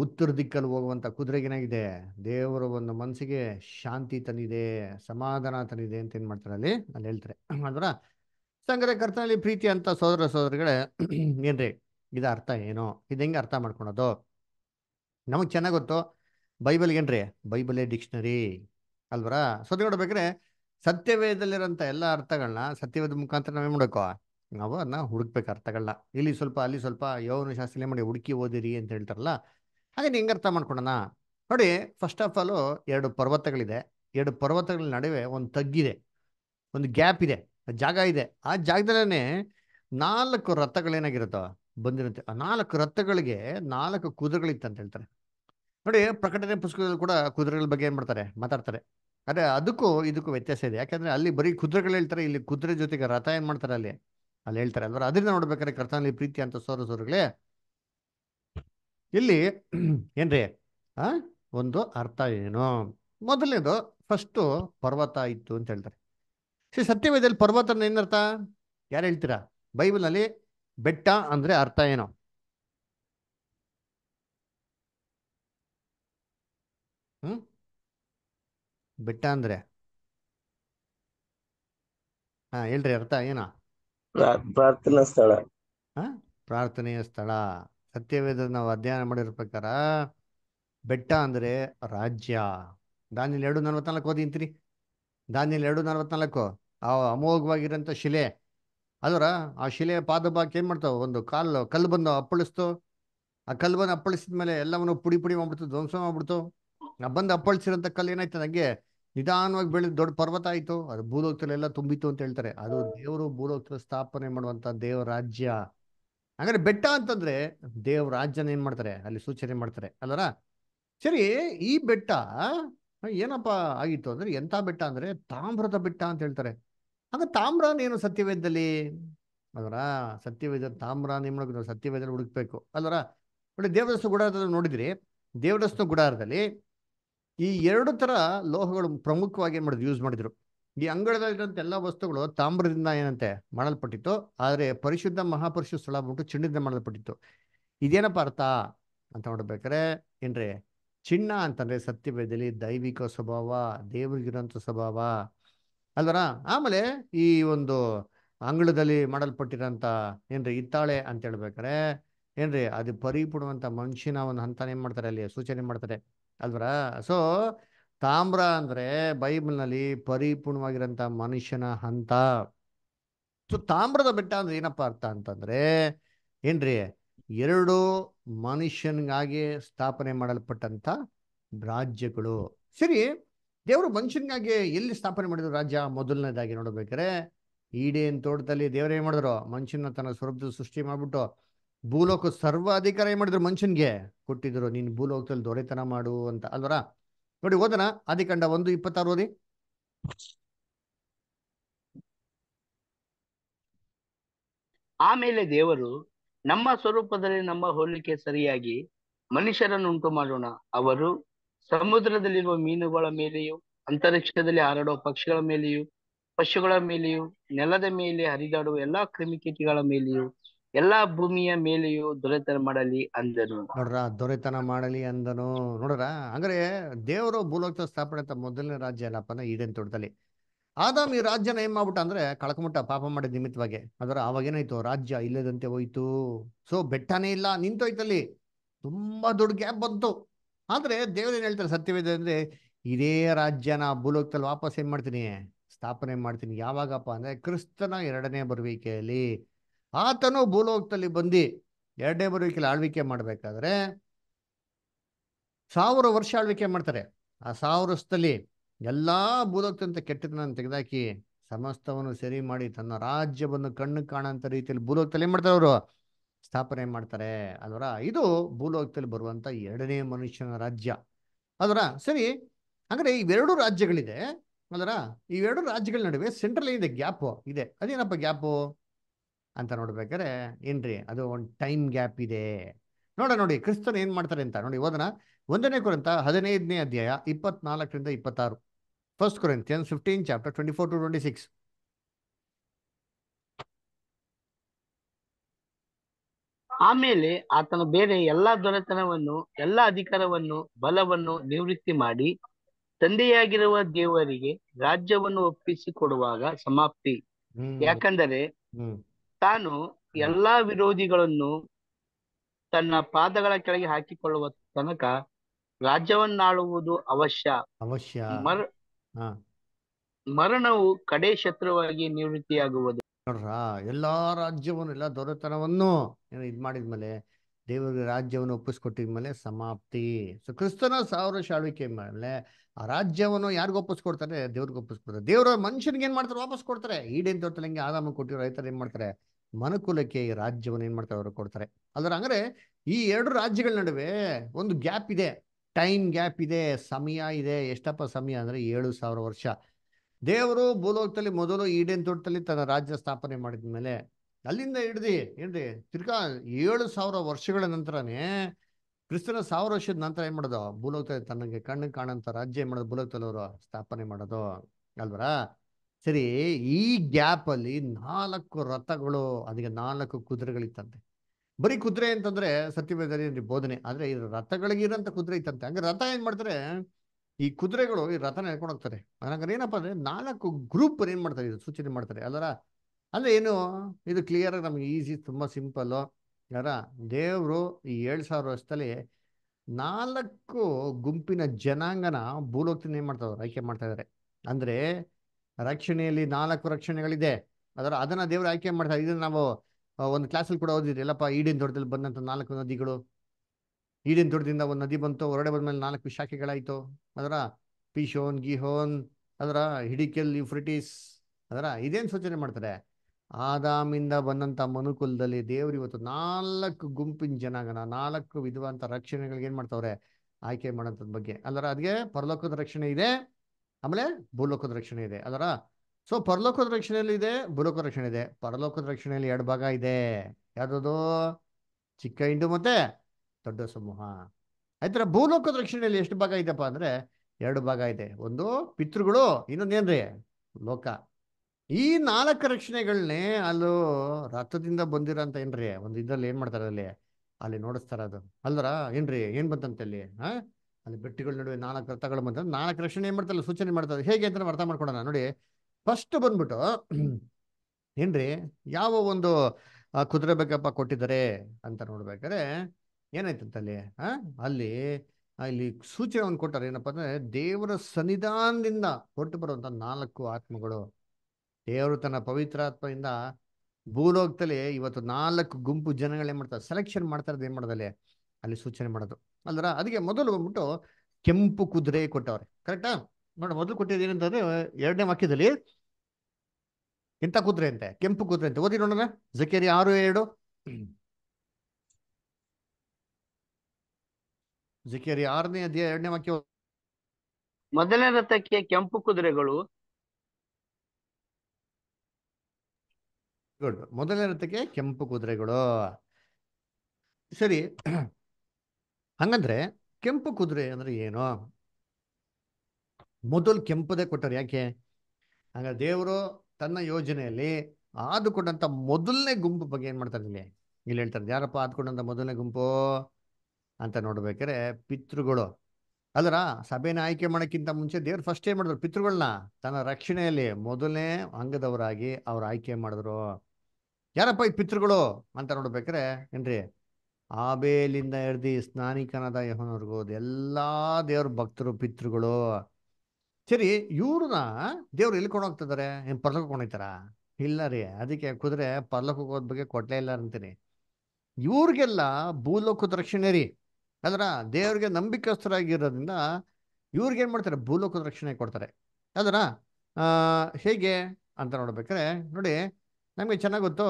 ಉತ್ತರ ದಿಕ್ಕಲ್ಲಿ ಹೋಗುವಂತ ಕುದುರೆಗೇನಾಗಿದೆ ದೇವರ ಒಂದು ಮನಸ್ಸಿಗೆ ಶಾಂತಿ ತಂದಿದೆ ಸಮಾಧಾನ ತನಿದೆ ಅಂತ ಏನ್ ಮಾಡ್ತಾರೆ ಅಲ್ಲಿ ಅಲ್ಲಿ ಹೇಳ್ತಾರೆ ಅಂದ್ರ ಸಂಗ್ರಹ ಕರ್ತನಲ್ಲಿ ಪ್ರೀತಿ ಅಂತ ಸೋದರ ಸೋದರಿಗಳೇ ಏನ್ರಿ ಇದ ಅರ್ಥ ಏನು ಇದು ಹೆಂಗೆ ಅರ್ಥ ಮಾಡ್ಕೊಳೋದು ನಮಗ್ ಚೆನ್ನಾಗ್ ಗೊತ್ತು ಬೈಬಲ್ ಏನ್ರಿ ಬೈಬಲೇ ಡಿಕ್ಷನರಿ ಅಲ್ವರ ಸೊ ನೋಡ್ಬೇಕ್ರೆ ಸತ್ಯವೇದಲ್ಲಿರೋಂಥ ಎಲ್ಲ ಅರ್ಥಗಳನ್ನ ಸತ್ಯವೇದ ಮುಖಾಂತರ ನಾವೇನ್ ಮಾಡಬೇಕು ನಾವು ಅದನ್ನ ಹುಡುಕ್ಬೇಕು ಅರ್ಥಗಳನ್ನ ಇಲ್ಲಿ ಸ್ವಲ್ಪ ಅಲ್ಲಿ ಸ್ವಲ್ಪ ಯೋವನ ಶಾಸ್ತ್ರ ಮಾಡಿ ಹುಡುಕಿ ಓದಿರಿ ಅಂತ ಹೇಳ್ತಾರಲ್ಲ ಹಾಗೆ ಹೆಂಗೆ ಅರ್ಥ ಮಾಡ್ಕೊಡೋಣ ನೋಡಿ ಫಸ್ಟ್ ಆಫ್ ಆಲು ಎರಡು ಪರ್ವತಗಳಿದೆ ಎರಡು ಪರ್ವತಗಳ ನಡುವೆ ಒಂದು ತಗ್ಗಿದೆ ಒಂದು ಗ್ಯಾಪ್ ಇದೆ ಜಾಗ ಇದೆ ಆ ಜಾಗದಲ್ಲೇ ನಾಲ್ಕು ರಥಗಳೇನಾಗಿರುತ್ತೋ ಬಂದಿರುತ್ತೆ ಆ ನಾಲ್ಕು ರಥಗಳಿಗೆ ನಾಲ್ಕು ಅಂತ ಹೇಳ್ತಾರೆ ನೋಡಿ ಪ್ರಕಟಣೆ ಪುಸ್ತಕದಲ್ಲಿ ಕೂಡ ಕುದುರೆಗಳ ಬಗ್ಗೆ ಏನು ಮಾಡ್ತಾರೆ ಮಾತಾಡ್ತಾರೆ ಅದೇ ಅದಕ್ಕೂ ಇದಕ್ಕೂ ವ್ಯತ್ಯಾಸ ಇದೆ ಯಾಕಂದ್ರೆ ಅಲ್ಲಿ ಬರೀ ಕುದುರೆಗಳು ಹೇಳ್ತಾರೆ ಇಲ್ಲಿ ಕುದುರೆ ಜೊತೆಗೆ ರಥ ಏನ್ ಮಾಡ್ತಾರೆ ಅಲ್ಲಿ ಅಲ್ಲಿ ಹೇಳ್ತಾರೆ ಅಂದ್ರೆ ಅದರಿಂದ ನೋಡ್ಬೇಕಾದ್ರೆ ಕರ್ತನಲ್ಲಿ ಪ್ರೀತಿ ಅಂತ ಸೋರ ಸೋರುಗಳೇ ಇಲ್ಲಿ [CLEARS THROAT] ಏನ್ರಿ ಆ ಒಂದು ಅರ್ಥ ಏನು ಮೊದಲನೇದು ಫಸ್ಟು ಪರ್ವತ ಇತ್ತು ಅಂತ ಹೇಳ್ತಾರೆ ಶ್ರೀ ಸತ್ಯವೇದಲ್ಲಿ ಪರ್ವತನ ಏನರ್ಥ ಯಾರು ಹೇಳ್ತೀರಾ ಬೈಬಲ್ನಲ್ಲಿ ಬೆಟ್ಟ ಅಂದ್ರೆ ಅರ್ಥ ಏನು ಹ್ಮ್ ಬಿಟ್ಟ ಅಂದ್ರೆ ಹಾ ಹೇಳ್ರಿ ಅರ್ಥ ಏನ ಪ್ರಾರ್ಥನಾ ಸ್ಥಳ ಹ ಪ್ರಾರ್ಥನೆಯ ಸ್ಥಳ ಸತ್ಯವೇದ ನಾವು ಅಧ್ಯಯನ ಮಾಡಿರೋ ಪ್ರಕಾರ ಬೆಟ್ಟ ಅಂದ್ರೆ ರಾಜ್ಯ ದಾನಿಲ್ ಎರಡು ನಲ್ವತ್ನಾಲ್ಕು ಓದಿಂತೀರಿ ದಾನಿಲ್ ಎರಡು ನಲ್ವತ್ನಾಲ್ಕು ಆ ಅಮೋಘವಾಗಿರಂತ ಶಿಲೆ ಅದರ ಆ ಶಿಲೆಯ ಪಾದಭಾಗಕ್ಕೆ ಏನು ಮಾಡ್ತಾವೆ ಒಂದು ಕಾಲು ಕಲ್ಲು ಬಂದು ಅಪ್ಪಳಿಸ್ತು ಆ ಕಲ್ಲು ಬಂದು ಅಪ್ಪಳಿಸಿದ ಮೇಲೆ ಎಲ್ಲವನ್ನು ಪುಡಿ ಪುಡಿ ಮಾಡ್ಬಿಡ್ತು ಧ್ವಂಸ ಮಾಡ್ಬಿಡ್ತು ಬಂದು ಅಪ್ಪಳಿಸಿರೋಂಥ ಕಲ್ಲು ಏನಾಯ್ತು ನನಗೆ ನಿಧಾನವಾಗಿ ಬೆಳೆದ ದೊಡ್ಡ ಪರ್ವತ ಆಯ್ತು ಅದು ಎಲ್ಲ ತುಂಬಿತ್ತು ಅಂತ ಹೇಳ್ತಾರೆ ಅದು ದೇವರು ಭೂಲೋಕದ ಸ್ಥಾಪನೆ ಮಾಡುವಂತ ದೇವ ರಾಜ್ಯ ಹಾಗಾದ್ರೆ ಬೆಟ್ಟ ಅಂತಂದ್ರೆ ದೇವ್ ರಾಜ್ಯನ ಏನ್ ಮಾಡ್ತಾರೆ ಅಲ್ಲಿ ಸೂಚನೆ ಮಾಡ್ತಾರೆ ಅಲ್ಲರ ಸರಿ ಈ ಬೆಟ್ಟ ಏನಪ್ಪಾ ಆಗಿತ್ತು ಅಂದ್ರೆ ಎಂತ ಬೆಟ್ಟ ಅಂದ್ರೆ ತಾಮ್ರದ ಬೆಟ್ಟ ಅಂತ ಹೇಳ್ತಾರೆ ತಾಮ್ರ ಏನು ಸತ್ಯವೇದದಲ್ಲಿ ಅದರ ಸತ್ಯವೇದ ತಾಮ್ರ ನಿಮ್ಮ ಸತ್ಯವೇದಲ್ಲಿ ಹುಡುಕ್ಬೇಕು ಅಲ್ಲರ ನೋಡಿ ದೇವರಸ್ತು ಗುಡಾರದಲ್ಲಿ ನೋಡಿದ್ರಿ ದೇವರಸ್ತು ಗುಡಾರದಲ್ಲಿ ಈ ಎರಡು ತರ ಲೋಹಗಳು ಪ್ರಮುಖವಾಗಿ ಏನ್ ಮಾಡಿದ್ರು ಯೂಸ್ ಮಾಡಿದ್ರು ಈ ಅಂಗಳದಲ್ಲಿರುವಂತ ಎಲ್ಲ ವಸ್ತುಗಳು ತಾಮ್ರದಿಂದ ಏನಂತೆ ಮಾಡಲ್ಪಟ್ಟಿತ್ತು ಆದರೆ ಪರಿಶುದ್ಧ ಮಹಾಪುರುಷ ಸ್ಥಳ ಬಿಟ್ಟು ಚಿನ್ನದಿಂದ ಮಾಡಲ್ಪಟ್ಟಿತ್ತು ಇದೇನಪ್ಪ ಅರ್ಥ ಅಂತ ನೋಡ್ಬೇಕಾರೆ ಏನ್ರೀ ಚಿನ್ನ ಅಂತಂದ್ರೆ ಸತ್ಯವೇದದಲ್ಲಿ ದೈವಿಕ ಸ್ವಭಾವ ದೇವರಿಗಿರೋಂಥ ಸ್ವಭಾವ ಅಲ್ವರ ಆಮೇಲೆ ಈ ಒಂದು ಅಂಗಳದಲ್ಲಿ ಮಾಡಲ್ಪಟ್ಟಿರೋಂಥ ಏನ್ರಿ ಇತ್ತಾಳೆ ಅಂತ ಹೇಳ್ಬೇಕಾರೆ ಏನ್ರಿ ಅದು ಪರಿಪೂರ್ಣವಂತ ಮನುಷ್ಯನ ಒಂದು ಹಂತನ ಏನ್ ಮಾಡ್ತಾರೆ ಅಲ್ಲಿ ಸೂಚನೆ ಮಾಡ್ತಾರೆ ಅಲ್ವರ ಸೊ ತಾಮ್ರ ಅಂದ್ರೆ ಬೈಬಲ್ನಲ್ಲಿ ಪರಿಪೂರ್ಣವಾಗಿರಂತ ಮನುಷ್ಯನ ಹಂತ ಸೊ ತಾಮ್ರದ ಬೆಟ್ಟ ಅಂದ್ರೆ ಏನಪ್ಪ ಅರ್ಥ ಅಂತಂದ್ರೆ ಏನ್ರಿ ಎರಡು ಮನುಷ್ಯನಿಗಾಗಿ ಸ್ಥಾಪನೆ ಮಾಡಲ್ಪಟ್ಟಂತ ರಾಜ್ಯಗಳು ಸರಿ ದೇವರು ಮನುಷ್ಯನಿಗಾಗಿ ಎಲ್ಲಿ ಸ್ಥಾಪನೆ ಮಾಡಿದ್ರು ರಾಜ್ಯ ಮೊದಲನೇದಾಗಿ ನೋಡ್ಬೇಕಾರೆ ಈಡೇನ್ ತೋಟದಲ್ಲಿ ದೇವರೇ ಮಾಡಿದ್ರು ಮನುಷ್ಯನ ತನ್ನ ಸ್ವರೂಪದ ಸೃಷ್ಟಿ ಮಾಡಿಬಿಟ್ಟು ಭೂಲೋಕ ಸರ್ವ ಅಧಿಕಾರ ಏನ್ ಮಾಡಿದ್ರು ಮನುಷ್ಯನ್ಗೆ ಕೊಟ್ಟಿದ್ರು ನೀನ್ ಭೂಲೋಕದಲ್ಲಿ ದೊರೆತನ ಮಾಡು ಅಂತ ಅಲ್ವರ ನೋಡಿ ಓದನ ಆದಿಕಂಡ ಒಂದು ಇಪ್ಪತ್ತಾರು ಓದಿ ಆಮೇಲೆ ದೇವರು ನಮ್ಮ ಸ್ವರೂಪದಲ್ಲಿ ನಮ್ಮ ಹೋಲಿಕೆ ಸರಿಯಾಗಿ ಮನುಷ್ಯರನ್ನು ಉಂಟು ಮಾಡೋಣ ಅವರು ಸಮುದ್ರದಲ್ಲಿರುವ ಮೀನುಗಳ ಮೇಲೆಯೂ ಅಂತರಿಕ್ಷದಲ್ಲಿ ಹಾರಾಡುವ ಪಕ್ಷಿಗಳ ಮೇಲೆಯೂ ಪಶುಗಳ ಮೇಲೆಯೂ ನೆಲದ ಮೇಲೆ ಹರಿದಾಡುವ ಎಲ್ಲಾ ಕ್ರಿಮಿಕೀಟಗಳ ಮೇಲೆಯೂ ಎಲ್ಲಾ ಭೂಮಿಯ ಮೇಲೆಯೂ ದೊರೆತನ ಮಾಡಲಿ ಅಂದನು ನೋಡ್ರ ದೊರೆತನ ಮಾಡಲಿ ಅಂದನು ನೋಡ್ರ ಅಂದ್ರೆ ದೇವರು ಭೂಲೋಕದ ಸ್ಥಾಪನೆ ಮೊದಲನೇ ರಾಜ್ಯ ಏನಪ್ಪನ ಈಡೇನ್ ತೋಟದಲ್ಲಿ ಆದಾಮ್ ಈ ರಾಜ್ಯನ ಏನ್ ಮಾಡ್ಬಿಟ್ಟ ಅಂದ್ರೆ ಕಳ್ಕೊಂಬಿಟ್ಟ ಪಾಪ ಮಾಡಿದ ನಿಮಿತ್ತವಾಗಿ ಅದರ ಅವಾಗೇನಾಯ್ತು ರಾಜ್ಯ ಇಲ್ಲದಂತೆ ಹೋಯ್ತು ಸೊ ಬೆಟ್ಟನೇ ಇಲ್ಲ ನಿಂತೋಯ್ತಲ್ಲಿ ತುಂಬಾ ದೊಡ್ಡ ಗ್ಯಾಪ್ ಬಂತು ಆದ್ರೆ ಏನ್ ಹೇಳ್ತಾರೆ ಸತ್ಯವೇದ ಅಂದ್ರೆ ಇದೇ ರಾಜ್ಯನ ಭೂಲೋಕದಲ್ಲಿ ವಾಪಸ್ ಏನ್ ಮಾಡ್ತೀನಿ ಸ್ಥಾಪನೆ ಮಾಡ್ತೀನಿ ಯಾವಾಗಪ್ಪ ಅಂದ್ರೆ ಕ್ರಿಸ್ತನ ಎರಡನೇ ಬರುವಿಕೆಯಲ್ಲಿ ಆತನು ಭೂಲೋಕದಲ್ಲಿ ಬಂದು ಎರಡನೇ ಬರುವಿಕೆಯಲ್ಲಿ ಆಳ್ವಿಕೆ ಮಾಡಬೇಕಾದ್ರೆ ಸಾವಿರ ವರ್ಷ ಆಳ್ವಿಕೆ ಮಾಡ್ತಾರೆ ಆ ಸಾವಿರ ವರ್ಷದಲ್ಲಿ ಎಲ್ಲ ಭೂಲೋಕದಂತ ಕೆಟ್ಟದನ್ನ ತೆಗೆದಾಕಿ ಸಮಸ್ತವನ್ನು ಸರಿ ಮಾಡಿ ತನ್ನ ರಾಜ್ಯವನ್ನು ಕಣ್ಣು ಕಾಣಂತ ರೀತಿಯಲ್ಲಿ ಭೂಲೋಕದಲ್ಲಿ ಮಾಡ್ತಾರೆ ಅವರು ಸ್ಥಾಪನೆ ಮಾಡ್ತಾರೆ ಅದರ ಇದು ಭೂಲೋಕದಲ್ಲಿ ಬರುವಂತ ಎರಡನೇ ಮನುಷ್ಯನ ರಾಜ್ಯ ಅದರ ಸರಿ ಹಾಗಾದ್ರೆ ಇವೆರಡು ರಾಜ್ಯಗಳಿದೆ ಅದರ ಇವೆರಡು ರಾಜ್ಯಗಳ ನಡುವೆ ಸೆಂಟ್ರಲ್ ಏನಿದೆ ಗ್ಯಾಪ್ ಇದೆ ಅದೇನಪ್ಪ ಗ್ಯಾಪು ಅಂತ ನೋಡ್ಬೇಕಾದ್ರೆ ಏನ್ರಿ ಅದು ಒಂದು ಟೈಮ್ ಗ್ಯಾಪ್ ಇದೆ ನೋಡ ನೋಡಿ ಕ್ರಿಸ್ತನ್ ಏನ್ ಮಾಡ್ತಾರೆ ಅಂತ ನೋಡಿ ಓದನ ಒಂದನೇ ಕುರಿತ ಹದಿನೈದನೇ ಅಧ್ಯಾಯ ಇಪ್ಪತ್ನಾಲ್ಕರಿಂದ ಇಪ್ಪತ್ತಾರು first Corinthian fifteen chapter twenty four to twenty six ಆಮೇಲೆ ಆತನು ಬೇರೆ ಎಲ್ಲಾ ದೊರೆತನವನ್ನು ಎಲ್ಲಾ ಅಧಿಕಾರವನ್ನು ಬಲವನ್ನು ನಿವೃತ್ತಿ ಮಾಡಿ ತಂದೆಯಾಗಿರುವ ದೇವರಿಗೆ ರಾಜ್ಯವನ್ನು ಒಪ್ಪಿಸಿ ಕೊಡುವಾಗ ಸಮಾಪ್ತಿ ಯಾಕಂದರೆ ತಾನು ಎಲ್ಲಾ ವಿರೋಧಿಗಳನ್ನು ತನ್ನ ಪಾದಗಳ ಕೆಳಗೆ ಹಾಕಿಕೊಳ್ಳುವ ತನಕ ರಾಜ್ಯವನ್ನಾಳುವುದು ಅವಶ್ಯ ಅವಶ್ಯ ಮರ ಮರಣವು ಕಡೆ ಶತ್ರುವಾಗಿ ನಿವೃತ್ತಿಯಾಗುವುದು ನೋಡ್ರ ಎಲ್ಲಾ ರಾಜ್ಯವನ್ನು ಎಲ್ಲಾ ದೊರೆತನವನ್ನು ಇದ್ ಮಾಡಿದ್ಮೇಲೆ ದೇವರಿಗೆ ರಾಜ್ಯವನ್ನು ಒಪ್ಪಿಸ್ಕೊಟ್ಟಿದ್ಮೇಲೆ ಸಮಾಪ್ತಿ ಸೊ ಕ್ರಿಸ್ತನ ಸಾವಿರ ಶಾಳ್ವಿಕೆ ಮೇಲೆ ಆ ರಾಜ್ಯವನ್ನು ಯಾರಿಗೂ ಒಪ್ಪಿಸ್ಕೊಡ್ತಾರೆ ದೇವ್ರಿಗೆ ಒಪ್ಪಿಸ್ಕೊಡ್ತಾರೆ ದೇವರ ಮನುಷ್ಯನಿಗೆ ಏನ್ ಮಾಡ್ತಾರೆ ವಾಪಸ್ ಕೊಡ್ತಾರೆ ಈಡೇನ್ ತೋರ್ತಾರೆ ಹಂಗೆ ಆದಾಮ ಕೊಟ್ಟಿರೋ ರೈತರು ಏನ್ ಮಾಡ್ತಾರೆ ಮನುಕುಲಕ್ಕೆ ಈ ರಾಜ್ಯವನ್ನು ಏನ್ ಮಾಡ್ತಾರೆ ಅವರು ಕೊಡ್ತಾರೆ ಅದರ ಅಂದ್ರೆ ಈ ಎರಡು ರಾಜ್ಯಗಳ ನಡುವೆ ಒಂದು ಗ್ಯಾಪ್ ಇದೆ ಟೈಮ್ ಗ್ಯಾಪ್ ಇದೆ ಸಮಯ ಇದೆ ಎಷ್ಟಪ್ಪ ಸಮಯ ಅಂದ್ರೆ ಏಳು ಸಾವಿರ ವರ್ಷ ದೇವರು ಭೂಲೋಕದಲ್ಲಿ ಮೊದಲು ಈಡೇನ್ ತೋಟದಲ್ಲಿ ತನ್ನ ರಾಜ್ಯ ಸ್ಥಾಪನೆ ಮಾಡಿದ ಮೇಲೆ ಅಲ್ಲಿಂದ ಹಿಡ್ದಿ ಏನ್ರಿ ತಿರ್ಗಾ ಏಳು ಸಾವಿರ ವರ್ಷಗಳ ನಂತರನೇ ಕ್ರಿಸ್ತನ ಸಾವಿರ ವರ್ಷದ ನಂತರ ಏನ್ ಮಾಡೋದು ಭೂಲೋಕದಲ್ಲಿ ತನಗೆ ಕಣ್ಣು ಕಾಣಂತ ರಾಜ್ಯ ಏನ್ ಮಾಡೋದು ಭೂಲೋಕದಲ್ಲಿ ಅವರು ಸ್ಥಾಪನೆ ಮಾಡೋದು ಅಲ್ವರಾ ಸರಿ ಈ ಗ್ಯಾಪ್ ಅಲ್ಲಿ ನಾಲ್ಕು ರಥಗಳು ಅದಕ್ಕೆ ನಾಲ್ಕು ಕುದುರೆಗಳಿತ್ತಂತೆ ಬರೀ ಕುದುರೆ ಅಂತಂದ್ರೆ ಸತ್ಯವೇದಿ ಬೋಧನೆ ಆದ್ರೆ ಈ ರಥಗಳಿಗಿರೋಂಥ ಕುದುರೆ ಇತ್ತಂತೆ ಹಂಗೆ ರಥ ಏನ್ ಮಾಡ್ತಾರೆ ಈ ಕುದುರೆಗಳು ಈ ರಥನ ಎಳ್ಕೊಂಡು ಹೋಗ್ತಾರೆ ಹಂಗಾರೆ ಏನಪ್ಪಾ ಅಂದ್ರೆ ನಾಲ್ಕು ಗ್ರೂಪ್ ಏನ್ ಮಾಡ್ತಾರೆ ಇದು ಸೂಚನೆ ಮಾಡ್ತಾರೆ ಅಲ್ಲರ ಅಂದ್ರೆ ಏನು ಇದು ಕ್ಲಿಯರ್ ಆಗಿ ನಮ್ಗೆ ಈಸಿ ತುಂಬಾ ಸಿಂಪಲ್ಲು ಯಾರ ದೇವರು ಈ ಏಳು ಸಾವಿರ ವರ್ಷದಲ್ಲಿ ನಾಲ್ಕು ಗುಂಪಿನ ಜನಾಂಗನ ಭೂಲೋಕ್ತಿನ ಏನ್ ಮಾಡ್ತಾರೆ ಆಯ್ಕೆ ಮಾಡ್ತಾ ಇದಾರೆ ಅಂದ್ರೆ ರಕ್ಷಣೆಯಲ್ಲಿ ನಾಲ್ಕು ರಕ್ಷಣೆಗಳಿದೆ ಅದರ ಅದನ್ನ ದೇವರು ಆಯ್ಕೆ ಮಾಡ್ತಾರೆ ಇದನ್ನ ನಾವು ಒಂದು ಕ್ಲಾಸಲ್ಲಿ ಕೂಡ ಓದಿದ್ರಿ ಎಲ್ಲಪ್ಪ ಈಡಿನ ದೊಡ್ಡದಲ್ಲಿ ಬಂದಂಥ ನಾಲ್ಕು ನದಿಗಳು ಈಡಿನ ದೊಡ್ಡದಿಂದ ಒಂದು ನದಿ ಬಂತು ಹೊರಡೆ ಬಂದ ಮೇಲೆ ನಾಲ್ಕು ಶಾಖೆಗಳಾಯಿತು ಅದರ ಪಿಶೋನ್ ಗಿಹೋನ್ ಅದರ ಹಿಡಿಕೆಲ್ ಯುಫ್ರಿಟಿಸ್ ಅದರ ಇದೇನು ಸೂಚನೆ ಮಾಡ್ತಾರೆ ಆದಾಮಿಂದ ಬಂದಂಥ ಮನುಕುಲದಲ್ಲಿ ದೇವರು ಇವತ್ತು ನಾಲ್ಕು ಗುಂಪಿನ ಜನಾಂಗನ ನಾಲ್ಕು ವಿಧವಂತ ರಕ್ಷಣೆಗಳಿಗೆ ಏನು ಮಾಡ್ತಾವ್ರೆ ಆಯ್ಕೆ ಮಾಡೋಂಥದ್ ಬಗ್ಗೆ ಅಲ್ಲರ ಅದಕ್ಕೆ ಪರಲೋಕದ ರಕ್ಷಣೆ ಇದೆ ಆಮೇಲೆ ಭೂಲೋಕದ ರಕ್ಷಣೆ ಇದೆ ಅದರ ಸೊ ಪರಲೋಕದ ರಕ್ಷಣೆಯಲ್ಲಿ ಇದೆ ಭೂಲೋಕದ ರಕ್ಷಣೆ ಇದೆ ಪರಲೋಕದ ರಕ್ಷಣೆಯಲ್ಲಿ ಎರಡು ಭಾಗ ಇದೆ ಯಾವುದದು ಚಿಕ್ಕ ಹಿಂಡು ಮತ್ತೆ ದೊಡ್ಡ ಸಮೂಹ ಆಯ್ತರ ಭೂಲೋಕದ ರಕ್ಷಣೆಯಲ್ಲಿ ಎಷ್ಟು ಭಾಗ ಇದೆಯಪ್ಪ ಅಂದ್ರೆ ಎರಡು ಭಾಗ ಇದೆ ಒಂದು ಪಿತೃಗಳು ಏನ್ರಿ ಲೋಕ ಈ ನಾಲ್ಕು ರಕ್ಷಣೆಗಳನ್ನೇ ಅಲ್ಲೂ ರಥದಿಂದ ಬಂದಿರಂತ ಏನ್ರಿ ಒಂದು ಇದ್ರಲ್ಲಿ ಏನ್ ಮಾಡ್ತಾರೆ ಅಲ್ಲಿ ಅಲ್ಲಿ ನೋಡಿಸ್ತಾರ ಅದು ಅಲ್ದರ ಏನ್ರಿ ಏನ್ ಬಂತಂತೆ ಅಲ್ಲಿ ಹಾ ಅಲ್ಲಿ ಬೆಟ್ಟಿಗಳ ನಡುವೆ ನಾಲ್ಕು ರಥಗಳು ಬಂದ್ರೆ ನಾಲ್ಕು ರಕ್ಷಣೆ ಏನ್ ಮಾಡ್ತಾರೆ ಸೂಚನೆ ಮಾಡ್ತಾರೆ ಹೇಗೆ ಅಂತ ಅರ್ಥ ಮಾಡ್ಕೊಡೋಣ ನೋಡಿ ಫಸ್ಟ್ ಬಂದ್ಬಿಟ್ಟು [CLEARS THROAT] ಏನ್ರಿ ಯಾವ ಒಂದು ಕುದುರೆ ಬೇಕಪ್ಪ ಕೊಟ್ಟಿದ್ದಾರೆ ಅಂತ ನೋಡ್ಬೇಕಾದ್ರೆ ಏನಾಯ್ತಂತಲ್ಲಿ ಆ ಅಲ್ಲಿ ಇಲ್ಲಿ ಸೂಚನೆ ಒಂದು ಕೊಟ್ಟಾರೆ ಏನಪ್ಪಾ ಅಂದ್ರೆ ದೇವರ ಸನ್ನಿಧಾನದಿಂದ ಹೊರಟು ಬರುವಂತ ನಾಲ್ಕು ಆತ್ಮಗಳು ದೇವರು ತನ್ನ ಪವಿತ್ರಾತ್ಮದಿಂದ ಆತ್ಮದಿಂದ ಭೂಲೋಕದಲ್ಲಿ ಇವತ್ತು ನಾಲ್ಕು ಗುಂಪು ಜನಗಳೇನ್ ಮಾಡ್ತಾರೆ ಸೆಲೆಕ್ಷನ್ ಮಾಡ್ತಾರೆ ಏನ್ ಮಾಡೋದಲ್ಲಿ ಅಲ್ಲಿ ಸೂಚನೆ ಮಾಡೋದು ಅಲ್ರ ಅದಕ್ಕೆ ಮೊದಲು ಬಂದ್ಬಿಟ್ಟು ಕೆಂಪು ಕುದುರೆ ಕೊಟ್ಟವ್ರೆ ಕರೆಕ್ಟಾ ನೋಡಿ ಮೊದಲು ಕೊಟ್ಟಿದ್ದು ಏನಂತಂದ್ರೆ ಎರಡನೇ ವಾಕ್ಯದಲ್ಲಿ ಎಂತ ಕುದುರೆ ಅಂತೆ ಕೆಂಪು ಕುದುರೆ ಅಂತೆ ಓದಿ ನೋಡೋಣ ಜಕೇರಿ ಆರು ಎರಡು ಜಕೇರಿ ಆರನೇ ಅಧ್ಯಾಯ ಎರಡನೇ ವಾಕ್ಯ ಮೊದಲನೇ ರಥಕ್ಕೆ ಕೆಂಪು ಕುದುರೆಗಳು ಗುಡ್ ಮೊದಲನೇ ರಥಕ್ಕೆ ಕೆಂಪು ಕುದುರೆಗಳು ಸರಿ ಹಂಗಂದ್ರೆ ಕೆಂಪು ಕುದುರೆ ಅಂದ್ರೆ ಏನು ಮೊದಲು ಕೆಂಪದೆ ಕೊಟ್ಟರು ಯಾಕೆ ಹಂಗ ದೇವರು ತನ್ನ ಯೋಜನೆಯಲ್ಲಿ ಆದುಕೊಂಡಂತ ಮೊದಲನೇ ಗುಂಪು ಬಗ್ಗೆ ಏನ್ ಮಾಡ್ತಾರೆ ಇಲ್ಲಿ ಇಲ್ಲಿ ಹೇಳ್ತಾರೆ ಯಾರಪ್ಪ ಆದ್ಕೊಂಡಂತ ಮೊದಲನೇ ಗುಂಪು ಅಂತ ನೋಡ್ಬೇಕಾರೆ ಪಿತೃಗಳು ಅದರ ಸಭೆನ ಆಯ್ಕೆ ಮಾಡೋಕ್ಕಿಂತ ಮುಂಚೆ ದೇವ್ರು ಫಸ್ಟ್ ಏನ್ ಮಾಡಿದ್ರು ಪಿತೃಗಳನ್ನ ತನ್ನ ರಕ್ಷಣೆಯಲ್ಲಿ ಮೊದಲನೇ ಅಂಗದವರಾಗಿ ಅವ್ರು ಆಯ್ಕೆ ಮಾಡಿದ್ರು ಯಾರಪ್ಪ ಈ ಪಿತೃಗಳು ಅಂತ ನೋಡ್ಬೇಕಾರೆ ಏನ್ರಿ ಆಬೇಲಿಂದ ಹಿಡ್ದು ಸ್ನಾನಿಕನದ ಯಹೋನವ್ರಿಗೂ ಎಲ್ಲ ದೇವ್ರ ಭಕ್ತರು ಪಿತೃಗಳು ಸರಿ ಇವ್ರನ್ನ ದೇವ್ರು ಎಲ್ಲಿ ಕೊಂಡೋಗ್ತಿದ್ದಾರೆ ಏನು ಪರ್ಲಕ್ಕೆ ಕೊಂಡೋಯ್ತಾರ ಇಲ್ಲ ರೀ ಅದಕ್ಕೆ ಕುದುರೆ ಪರ್ಲಕ್ಕೆ ಹೋಗೋದ್ ಬಗ್ಗೆ ಕೊಟ್ಲೇ ಇಲ್ಲ ಅಂತೀನಿ ಇವ್ರಿಗೆಲ್ಲ ಭೂಲೋಕದ ರಕ್ಷಣೆ ರೀ ಅದರ ದೇವ್ರಿಗೆ ನಂಬಿಕೆಸ್ಥರಾಗಿರೋದ್ರಿಂದ ಇವ್ರಿಗೆ ಏನು ಮಾಡ್ತಾರೆ ಭೂಲೋಕದ ರಕ್ಷಣೆ ಕೊಡ್ತಾರೆ ಅದರ ಹೇಗೆ ಅಂತ ನೋಡ್ಬೇಕಾರೆ ನೋಡಿ ನಮಗೆ ಚೆನ್ನಾಗಿ ಗೊತ್ತು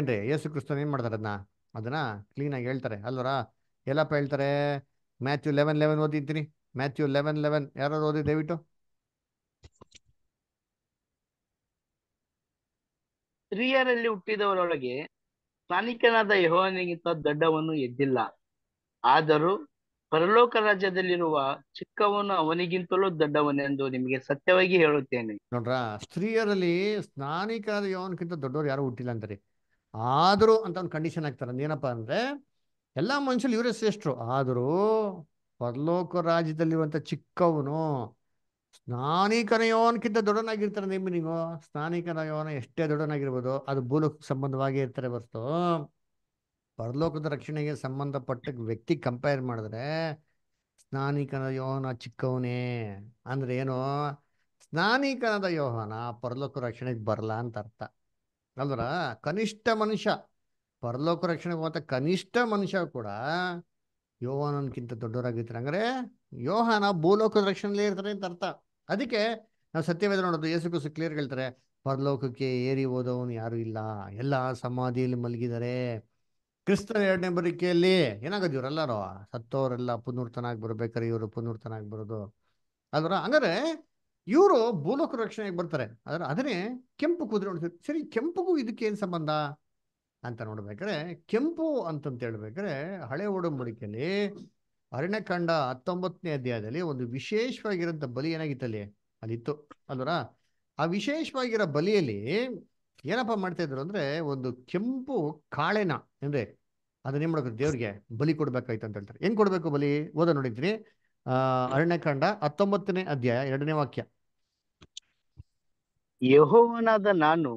ಏನ್ರಿ ಯೇಸು ಕ್ರಿಸ್ತನ್ ಏನು ಮಾಡ್ತಾರೆ ಅದನ್ನ ಅದನ್ನ ಆಗಿ ಹೇಳ್ತಾರೆ ಅಲ್ವರಾ ಎಲ್ಲಪ್ಪ ಹೇಳ್ತಾರೆ ಮ್ಯಾಥ್ಯೂ ಲೆವೆನ್ ಲೆವೆನ್ ಓದಿದ್ದೀನಿ ಮ್ಯಾಥ್ಯೂ ಲೆವೆನ್ ಲೆವೆನ್ ಯಾರು ಓದಿ ದಯವಿಟ್ಟು ಸ್ತ್ರೀಯರಲ್ಲಿ ಹುಟ್ಟಿದವರೊಳಗೆ ಸ್ಥಾನಿಕನಾದ ಯಹೋವನಿಗಿಂತ ದೊಡ್ಡವನು ಎದ್ದಿಲ್ಲ ಆದರೂ ಪರಲೋಕ ರಾಜ್ಯದಲ್ಲಿರುವ ಚಿಕ್ಕವನು ಅವನಿಗಿಂತಲೂ ದೊಡ್ಡವನೆಂದು ನಿಮಗೆ ಸತ್ಯವಾಗಿ ಹೇಳುತ್ತೇನೆ ನೋಡ್ರಾ ಸ್ತ್ರೀಯರಲ್ಲಿ ಸ್ನಾನಿಕರಾದ ಯೋನಕ್ಕಿಂತ ದೊಡ್ಡವರು ಯಾರು ಹುಟ್ಟಿಲ್ಲ ಅಂತಾರೆ ಆದರೂ ಅಂತ ಒಂದು ಕಂಡೀಷನ್ ಹಾಕ್ತಾರೆ ಏನಪ್ಪ ಅಂದರೆ ಎಲ್ಲ ಮನುಷ್ಯರು ಇವರೇ ಶ್ರೇಷ್ಠರು ಆದರೂ ಪರಲೋಕ ರಾಜ್ಯದಲ್ಲಿರುವಂಥ ಚಿಕ್ಕವನು ಸ್ನಾನಿಕನಯೋನಕ್ಕಿಂತ ದೊಡ್ಡನಾಗಿರ್ತಾರೆ ನಿಮ್ಮ ನೀವು ಸ್ನಾನಿಕನಯೋನ ಎಷ್ಟೇ ದೊಡ್ಡನಾಗಿರ್ಬೋದು ಅದು ಭೂಲೋಕಕ್ಕೆ ಸಂಬಂಧವಾಗಿ ಇರ್ತಾರೆ ಹೊರತು ಪರಲೋಕದ ರಕ್ಷಣೆಗೆ ಸಂಬಂಧಪಟ್ಟ ವ್ಯಕ್ತಿ ಕಂಪೇರ್ ಮಾಡಿದ್ರೆ ಸ್ನಾನಿಕನ ಯೋಹನ ಚಿಕ್ಕವನೇ ಅಂದ್ರೆ ಏನು ಸ್ನಾನಿಕನದ ಯೋಹನ ಪರಲೋಕ ರಕ್ಷಣೆಗೆ ಬರಲ್ಲ ಅಂತ ಅರ್ಥ ಅಲ್ವರ ಕನಿಷ್ಠ ಮನುಷ್ಯ ಪರಲೋಕ ರಕ್ಷಣೆ ಹೋದ ಕನಿಷ್ಠ ಮನುಷ್ಯ ಕೂಡ ಯೋಹಾನನ್ಕಿಂತ ದೊಡ್ಡವರಾಗಿರ್ತಾರೆ ಅಂದ್ರೆ ಯೋಹಾನ ಭೂಲೋಕದ ರಕ್ಷಣೆಯಲ್ಲೇ ಇರ್ತಾರೆ ಅಂತ ಅರ್ಥ ಅದಕ್ಕೆ ನಾವು ಸತ್ಯವೇದ ನೋಡೋದು ಯೇಸು ಕಸು ಕ್ಲಿಯರ್ ಹೇಳ್ತಾರೆ ಪರಲೋಕಕ್ಕೆ ಏರಿ ಹೋದವನು ಯಾರು ಇಲ್ಲ ಎಲ್ಲ ಸಮಾಧಿಯಲ್ಲಿ ಮಲಗಿದ್ದಾರೆ ಕ್ರಿಸ್ತನ ಎರಡನೇ ಬರಿಕೆಯಲ್ಲಿ ಏನಾಗೋದು ಇವರೆಲ್ಲರೂ ಸತ್ತೋರೆಲ್ಲ ಪುನರ್ತನಾಗಿ ಬರ್ಬೇಕಾರೆ ಇವರು ಪುನರ್ತನಾಗಿ ಬರೋದು ಅದರ ಹಂಗಾರೆ ಇವರು ಭೂಲೋಕ ರಕ್ಷಣೆಗೆ ಬರ್ತಾರೆ ಆದ್ರೆ ಅದನ್ನೇ ಕೆಂಪು ಕುದುರೆ ಉಣಿಸ್ತಾರೆ ಸರಿ ಕೆಂಪುಗೂ ಇದಕ್ಕೆ ಏನ್ ಸಂಬಂಧ ಅಂತ ನೋಡ್ಬೇಕಾದ್ರೆ ಕೆಂಪು ಅಂತಂತ ಹೇಳ್ಬೇಕಾದ್ರೆ ಹಳೆ ಒಡಂಬಡಿಕೆಯಲ್ಲಿ ಅರಣ್ಯಕಾಂಡ ಹತ್ತೊಂಬತ್ತನೇ ಅಧ್ಯಾಯದಲ್ಲಿ ಒಂದು ವಿಶೇಷವಾಗಿರೋಂಥ ಬಲಿ ಏನಾಗಿತ್ತಲ್ಲಿ ಅಲ್ಲಿತ್ತು ಅಲ್ವರ ಆ ವಿಶೇಷವಾಗಿರೋ ಬಲಿಯಲ್ಲಿ ಏನಪ್ಪ ಮಾಡ್ತಾ ಇದ್ರು ಅಂದ್ರೆ ಒಂದು ಕೆಂಪು ಕಾಳೆನ ಅಂದ್ರೆ ಅದನ್ನ ಏನ್ ಮಾಡ್ಬೇಕು ದೇವ್ರಿಗೆ ಬಲಿ ಕೊಡ್ಬೇಕಾಯ್ತು ಅಂತ ಹೇಳ್ತಾರೆ ಹೆಂಗ್ ಕೊಡ್ಬೇಕು ಬಲಿ ಓದ ನೋಡಿದ್ರಿ ಅರಣ್ಯಕಾಂಡ ಹತ್ತೊಂಬತ್ತನೇ ಅಧ್ಯಾಯ ಎರಡನೇ ವಾಕ್ಯ ಯಹೋವನಾದ ನಾನು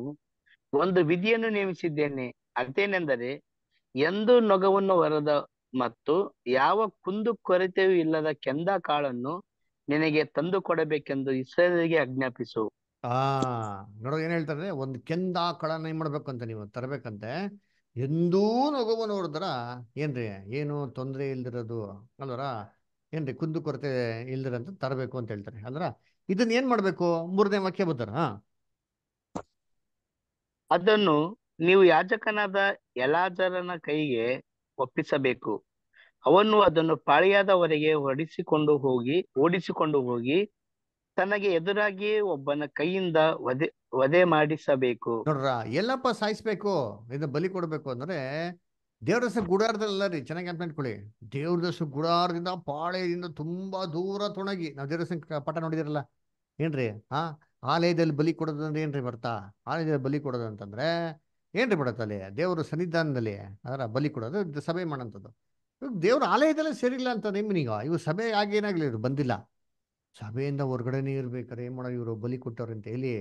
ಒಂದು ವಿಧಿಯನ್ನು ನೇಮಿಸಿದ್ದೇನೆ ಅದೇನೆಂದರೆ ಎಂದು ನೊಗವನ್ನು ಹೊರದ ಮತ್ತು ಯಾವ ಕುಂದು ಕೊರತೆಯೂ ಇಲ್ಲದ ಕೆಂದ ಕಾಳನ್ನು ನಿನಗೆ ತಂದು ಕೊಡಬೇಕೆಂದು ಇಸ್ರೇಲರಿಗೆ ಆಜ್ಞಾಪಿಸು ಆ ನೋಡೋ ಏನ್ ಹೇಳ್ತಾರೆ ಒಂದು ಕೆಂದ ಕಾಳನ್ನ ಏನ್ ಮಾಡ್ಬೇಕಂತ ನೀವು ತರಬೇಕಂತೆ ಎಂದೂ ನೊಗವನ್ನು ಹೊರದ್ರ ಏನ್ರಿ ಏನು ತೊಂದರೆ ಇಲ್ದಿರೋದು ಅಲ್ವರ ಏನ್ರಿ ಕುಂದು ಕೊರತೆ ಇಲ್ದಿರಂತ ತರಬೇಕು ಅಂತ ಹೇಳ್ತಾರೆ ಅಲ್ರ ಇದನ್ನ ಏನ್ ಮಾಡ್ಬೇಕು ಮೂರನೇ ವಾಕ್ಯ ಬರ್ತಾರ ಅದನ್ನು ನೀವು ಯಾಜಕನಾದ ಎಲಾಜರನ ಕೈಗೆ ಒಪ್ಪಿಸಬೇಕು ಅವನು ಅದನ್ನು ಪಾಳಿಯಾದವರೆಗೆ ಹೊಡಿಸಿಕೊಂಡು ಹೋಗಿ ಓಡಿಸಿಕೊಂಡು ಹೋಗಿ ತನಗೆ ಎದುರಾಗಿ ಒಬ್ಬನ ಕೈಯಿಂದ ವಧೆ ವಧೆ ಮಾಡಿಸಬೇಕು ನೋಡ್ರ ಎಲ್ಲಪ್ಪ ಸಾಯಿಸ್ಬೇಕು ಇದು ಬಲಿ ಕೊಡ್ಬೇಕು ಅಂದ್ರೆ ದೇವ್ರ ಹೆಸರು ಗುಡಾರದಲ್ಲ ರೀ ಚೆನ್ನಾಗಿ ಅಂತ ಅನ್ಕೊಳ್ಳಿ ದೇವ್ರ ಗುಡಾರದಿಂದ ಪಾಳೆಯಿಂದ ತುಂಬಾ ದೂರ ತೊಣಗಿ ನಾವು ದೇವ್ರ ಪಟ ಪಾಠ ನೋಡಿದಿರಲ್ಲ ಏನ್ರಿ ಹಾ ಆಲಯದಲ್ಲಿ ಬಲಿ ಕೊಡೋದಂದ್ರೆ ಏನ್ರಿ ಬರ್ತಾ ಆಲಯದಲ್ಲಿ ಬಲಿ ಕೊಡೋದು ಅಂತಂದ್ರೆ ಏನ್ರಿ ಅಲ್ಲಿ ದೇವರು ಸನ್ನಿಧಾನದಲ್ಲಿ ಅದರ ಬಲಿ ಕೊಡೋದು ಸಭೆ ಮಾಡೋಂಥದ್ದು ಇವಾಗ ದೇವ್ರ ಆಲಯದಲ್ಲೇ ಸೇರಿಲ್ಲ ಅಂತ ನಿಮ್ಮನೀಗ ಇವ್ರು ಸಭೆ ಆಗೇನಾಗ್ಲಿ ಇವ್ರು ಬಂದಿಲ್ಲ ಸಭೆಯಿಂದ ಹೊರ್ಗಡೆನೇ ಇರ್ಬೇಕಾರೆ ಏನ್ ಮಾಡೋ ಇವರು ಬಲಿ ಅಂತ ಹೇಳಿ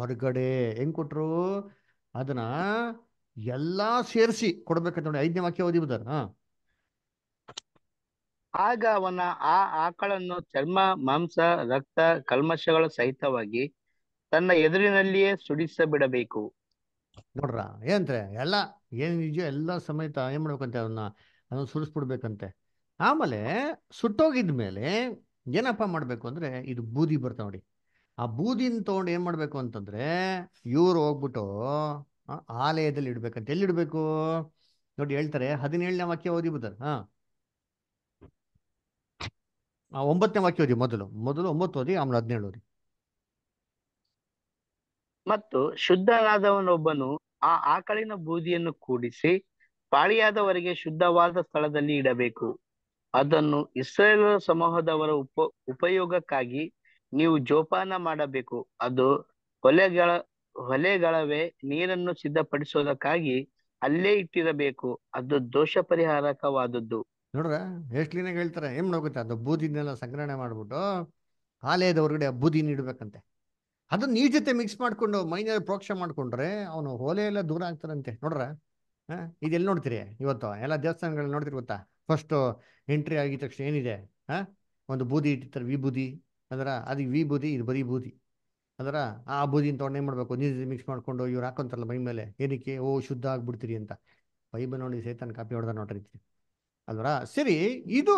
ಹೊರಗಡೆ ಹೆಂಗ್ ಕೊಟ್ರು ಅದನ್ನ ಎಲ್ಲಾ ಸೇರಿಸಿ ಕೊಡ್ಬೇಕಂತ ನೋಡಿ ಐದನೇ ವಾಕ್ಯ ಓದಿ ಹಾ ಆಗ ಅವನ ಆ ಆಕಳನ್ನು ಚರ್ಮ ಮಾಂಸ ರಕ್ತ ಕಲ್ಮಶಗಳ ಸಹಿತವಾಗಿ ತನ್ನ ಎದುರಿನಲ್ಲಿಯೇ ಸುಡಿಸ ಬಿಡಬೇಕು ನೋಡ್ರ ಏನಂತೆ ಎಲ್ಲ ಏನು ನಿಜ ಎಲ್ಲ ಸಮೇತ ಏನ್ ಮಾಡ್ಬೇಕಂತೆ ಅದನ್ನ ಅದನ್ನ ಸುಡಿಸ್ಬಿಡ್ಬೇಕಂತೆ ಆಮೇಲೆ ಸುಟ್ಟೋಗಿದ್ಮೇಲೆ ಏನಪ್ಪ ಮಾಡ್ಬೇಕು ಅಂದ್ರೆ ಇದು ಬೂದಿ ಬರ್ತಾವ ನೋಡಿ ಆ ಬೂದಿನ ತಗೊಂಡು ಏನ್ ಮಾಡ್ಬೇಕು ಅಂತಂದ್ರೆ ಇವ್ರು ಹೋಗ್ಬಿಟ್ಟು ಆಲಯದಲ್ಲಿ ಇಡ್ಬೇಕಂತ ಎಲ್ಲಿ ಇಡ್ಬೇಕು ನೋಡಿ ಹೇಳ್ತಾರೆ ಹದಿನೇಳನೇ ವಾಕ್ಯ ಓದಿ ಬಿಡ್ತಾರೆ ಹಾ ಒಂಬತ್ತನೇ ವಾಕ್ಯ ಓದಿ ಮೊದಲು ಮೊದಲು ಒಂಬತ್ತು ಓದಿ ಆಮೇಲೆ ಹದಿನೇಳು ಓದಿ ಮತ್ತು ಶುದ್ಧನಾದವನೊಬ್ಬನು ಆ ಆಕಳಿನ ಬೂದಿಯನ್ನು ಕೂಡಿಸಿ ಪಾಳಿಯಾದವರಿಗೆ ಶುದ್ಧವಾದ ಸ್ಥಳದಲ್ಲಿ ಇಡಬೇಕು ಅದನ್ನು ಇಸ್ರೇಲ್ ಸಮೂಹದವರ ಉಪ ಉಪಯೋಗಕ್ಕಾಗಿ ನೀವು ಜೋಪಾನ ಮಾಡಬೇಕು ಅದು ಹೊಲೆಗಳ ಹೊಲೆಗಳವೇ ನೀರನ್ನು ಸಿದ್ಧಪಡಿಸೋದಕ್ಕಾಗಿ ಅಲ್ಲೇ ಇಟ್ಟಿರಬೇಕು ಅದು ದೋಷ ಪರಿಹಾರಕವಾದದ್ದು ನೋಡ್ರ ಎಷ್ಟು ಹೇಳ್ತಾರೆ ಏನ್ ಅದು ಬೂದಿನೆಲ್ಲ ಸಂಗ್ರಹಣೆ ಮಾಡ್ಬಿಟ್ಟು ಆಲಯದ ಹೊರಗಡೆ ಬೂದಿ ನೀಡ್ಬೇಕಂತೆ ಅದನ್ನ ನೀರ್ ಜೊತೆ ಮಿಕ್ಸ್ ಮಾಡ್ಕೊಂಡು ಮೈನಲ್ಲಿ ಪ್ರೋಕ್ಷ ಮಾಡ್ಕೊಂಡ್ರೆ ಅವನು ಹೋಲೆ ಎಲ್ಲ ದೂರ ಆಗ್ತಾರಂತೆ ನೋಡ್ರ ಇದೆಲ್ಲಿ ನೋಡ್ತೀರಿ ಇವತ್ತು ಎಲ್ಲ ದೇವಸ್ಥಾನಗಳಲ್ಲಿ ನೋಡ್ತೀರಿ ಗೊತ್ತಾ ಫಸ್ಟ್ ಎಂಟ್ರಿ ಆಗಿದ ತಕ್ಷಣ ಏನಿದೆ ಹಾಂ ಒಂದು ಬೂದಿ ಇಟ್ಟಿರ್ತಾರೆ ವಿ ಬೂದಿ ಅದರ ಅದು ವಿ ಬೂದಿ ಇದು ಬರೀ ಬೂದಿ ಅದರ ಆ ಬೂದಿನ ತೊಗೊಂಡು ಏನು ಮಾಡಬೇಕು ನೀರು ಮಿಕ್ಸ್ ಮಾಡಿಕೊಂಡು ಇವ್ರು ಹಾಕೊಂತಾರಲ್ಲ ಮೈ ಮೇಲೆ ಏನಕ್ಕೆ ಓ ಶುದ್ಧ ಆಗ್ಬಿಡ್ತೀರಿ ಅಂತ ಬೈಬಲ್ ನೋಡಿ ಸೇತನ್ ಕಾಪಿ ಹೊಡೆದ ನೋಡ್ರಿ ಅದರ ಸರಿ ಇದು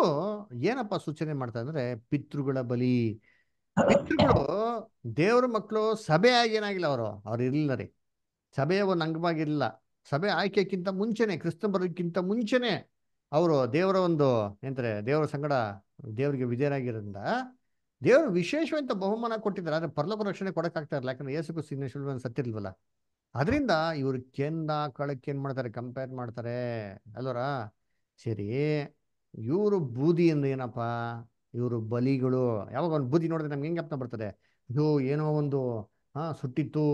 ಏನಪ್ಪ ಸೂಚನೆ ಮಾಡ್ತಾ ಅಂದ್ರೆ ಪಿತೃಗಳ ಬಲಿ ದೇವ್ರ ಮಕ್ಕಳು ಸಭೆ ಆಗೇನಾಗಿಲ್ಲ ಅವರು ಅವ್ರು ಇರಲಿಲ್ಲ ರೀ ಸಭೆಯ ಒಂದು ಅಂಗವಾಗಿರ್ಲಿಲ್ಲ ಸಭೆ ಆಯ್ಕೆಕ್ಕಿಂತ ಮುಂಚೆನೆ ಕ್ರಿಸ್ತ ಬರೋದಕ್ಕಿಂತ ಮುಂಚೆನೆ ಅವರು ದೇವರ ಒಂದು ಎಂತಾರೆ ದೇವರ ಸಂಗಡ ದೇವರಿಗೆ ವಿಧೇಯರಾಗಿರೋದ್ರಿಂದ ದೇವರು ವಿಶೇಷವಂತ ಬಹುಮಾನ ಕೊಟ್ಟಿದ್ದಾರೆ ಆದ್ರೆ ಪರಲೋಕ ರಕ್ಷಣೆ ಕೊಡೋಕ್ಕಾಗ್ತಾ ಇರಲ್ಲ ಯಾಕಂದ್ರೆ ಯೇಸುಕು ಸಿಗ್ನ ಶಿಲ್ವನ ಸತ್ತಿರಲ್ವಲ್ಲ ಅದರಿಂದ ಇವರು ಕೆಂದ ಕಳಕ್ಕೆ ಏನು ಮಾಡ್ತಾರೆ ಕಂಪೇರ್ ಮಾಡ್ತಾರೆ ಅಲ್ವರ ಸರಿ ಇವರು ಬೂದಿಯಿಂದ ಏನಪ್ಪಾ ಇವರು ಬಲಿಗಳು ಯಾವಾಗ ಒಂದು ಬೂದಿ ನೋಡಿದ್ರೆ ನಮ್ಗೆ ಹೆಂಗೆ ಅಪ್ನ ಬರ್ತದೆ ಇದು ಏನೋ ಒಂದು ಹಾ ಸುಟ್ಟಿತ್ತು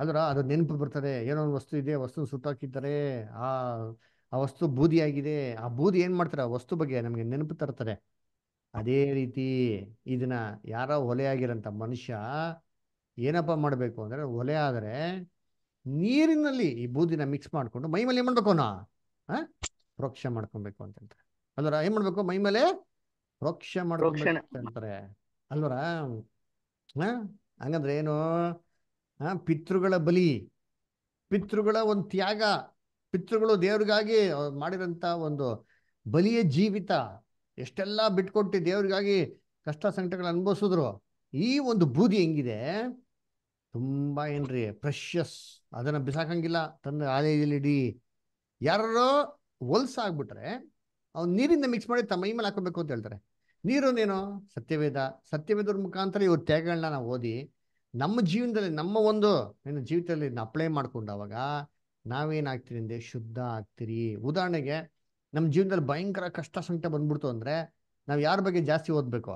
ಅಂದ್ರೆ ಅದು ನೆನಪು ಬರ್ತದೆ ಏನೋ ಒಂದು ವಸ್ತು ಇದೆ ವಸ್ತು ಸುಟ್ಟಾಕಿದ್ದಾರೆ ಆ ಆ ವಸ್ತು ಬೂದಿ ಆಗಿದೆ ಆ ಬೂದಿ ಏನ್ ಮಾಡ್ತಾರೆ ಆ ವಸ್ತು ಬಗ್ಗೆ ನಮ್ಗೆ ನೆನಪು ತರ್ತಾರೆ ಅದೇ ರೀತಿ ಇದನ್ನ ಯಾರ ಒಲೆ ಆಗಿರಂತ ಮನುಷ್ಯ ಏನಪ್ಪ ಮಾಡಬೇಕು ಅಂದ್ರೆ ಒಲೆ ಆದರೆ ನೀರಿನಲ್ಲಿ ಈ ಬೂದಿನ ಮಿಕ್ಸ್ ಮಾಡ್ಕೊಂಡು ಮೈ ಮೇಲೆ ಏನ್ ಮಾಡ್ಬೇಕು ನಾ ಪ್ರೋಕ್ಷ ಮಾಡ್ಕೊಬೇಕು ಅಂತ ಅಂದ್ರೆ ಏನ್ ಮಾಡ್ಬೇಕು ಮೈ ಮೇಲೆ ಪ್ರೋಕ್ಷ ಮಾಡ್ಕೊಂಡ್ರೆ ಅಲ್ವರ ಹ ಹಂಗಂದ್ರೆ ಏನು ಹ ಪಿತೃಗಳ ಬಲಿ ಪಿತೃಗಳ ಒಂದು ತ್ಯಾಗ ಪಿತೃಗಳು ದೇವ್ರಿಗಾಗಿ ಮಾಡಿದಂತ ಒಂದು ಬಲಿಯ ಜೀವಿತ ಎಷ್ಟೆಲ್ಲ ಬಿಟ್ಕೊಟ್ಟು ದೇವ್ರಿಗಾಗಿ ಕಷ್ಟ ಸಂಕಟಗಳು ಅನುಭವಿಸಿದ್ರು ಈ ಒಂದು ಬೂದಿ ಹೆಂಗಿದೆ ತುಂಬಾ ಏನ್ರಿ ಪ್ರೆಷಸ್ ಅದನ್ನ ಬಿಸಾಕಂಗಿಲ್ಲ ತನ್ನ ಆಲೆಯಲ್ಲಿ ಇಡೀ ಯಾರೋ ಹೊಲ್ಸಾಗ್ಬಿಟ್ರೆ ಅವ್ನು ನೀರಿಂದ ಮಿಕ್ಸ್ ಮಾಡಿ ತಮ್ಮ ಮೇಲೆ ಹಾಕೋಬೇಕು ಅಂತ ಹೇಳ್ತಾರೆ ನೀರೊಂದೇನು ಸತ್ಯವೇದ ಸತ್ಯವೇದರ ಮುಖಾಂತರ ಇವ್ರ ತ್ಯಾಗಗಳನ್ನ ನಾವು ಓದಿ ನಮ್ಮ ಜೀವನದಲ್ಲಿ ನಮ್ಮ ಒಂದು ಏನು ಜೀವಿತದಲ್ಲಿ ಇದನ್ನ ಅಪ್ಲೈ ಮಾಡ್ಕೊಂಡಾಗ ನಾವೇನಾಗ್ತೀರಿ ಅಂದರೆ ಶುದ್ಧ ಆಗ್ತೀರಿ ಉದಾಹರಣೆಗೆ ನಮ್ಮ ಜೀವನದಲ್ಲಿ ಭಯಂಕರ ಕಷ್ಟ ಸಂಕಟ ಬಂದ್ಬಿಡ್ತು ಅಂದ್ರೆ ನಾವು ಯಾರ ಬಗ್ಗೆ ಜಾಸ್ತಿ ಓದ್ಬೇಕು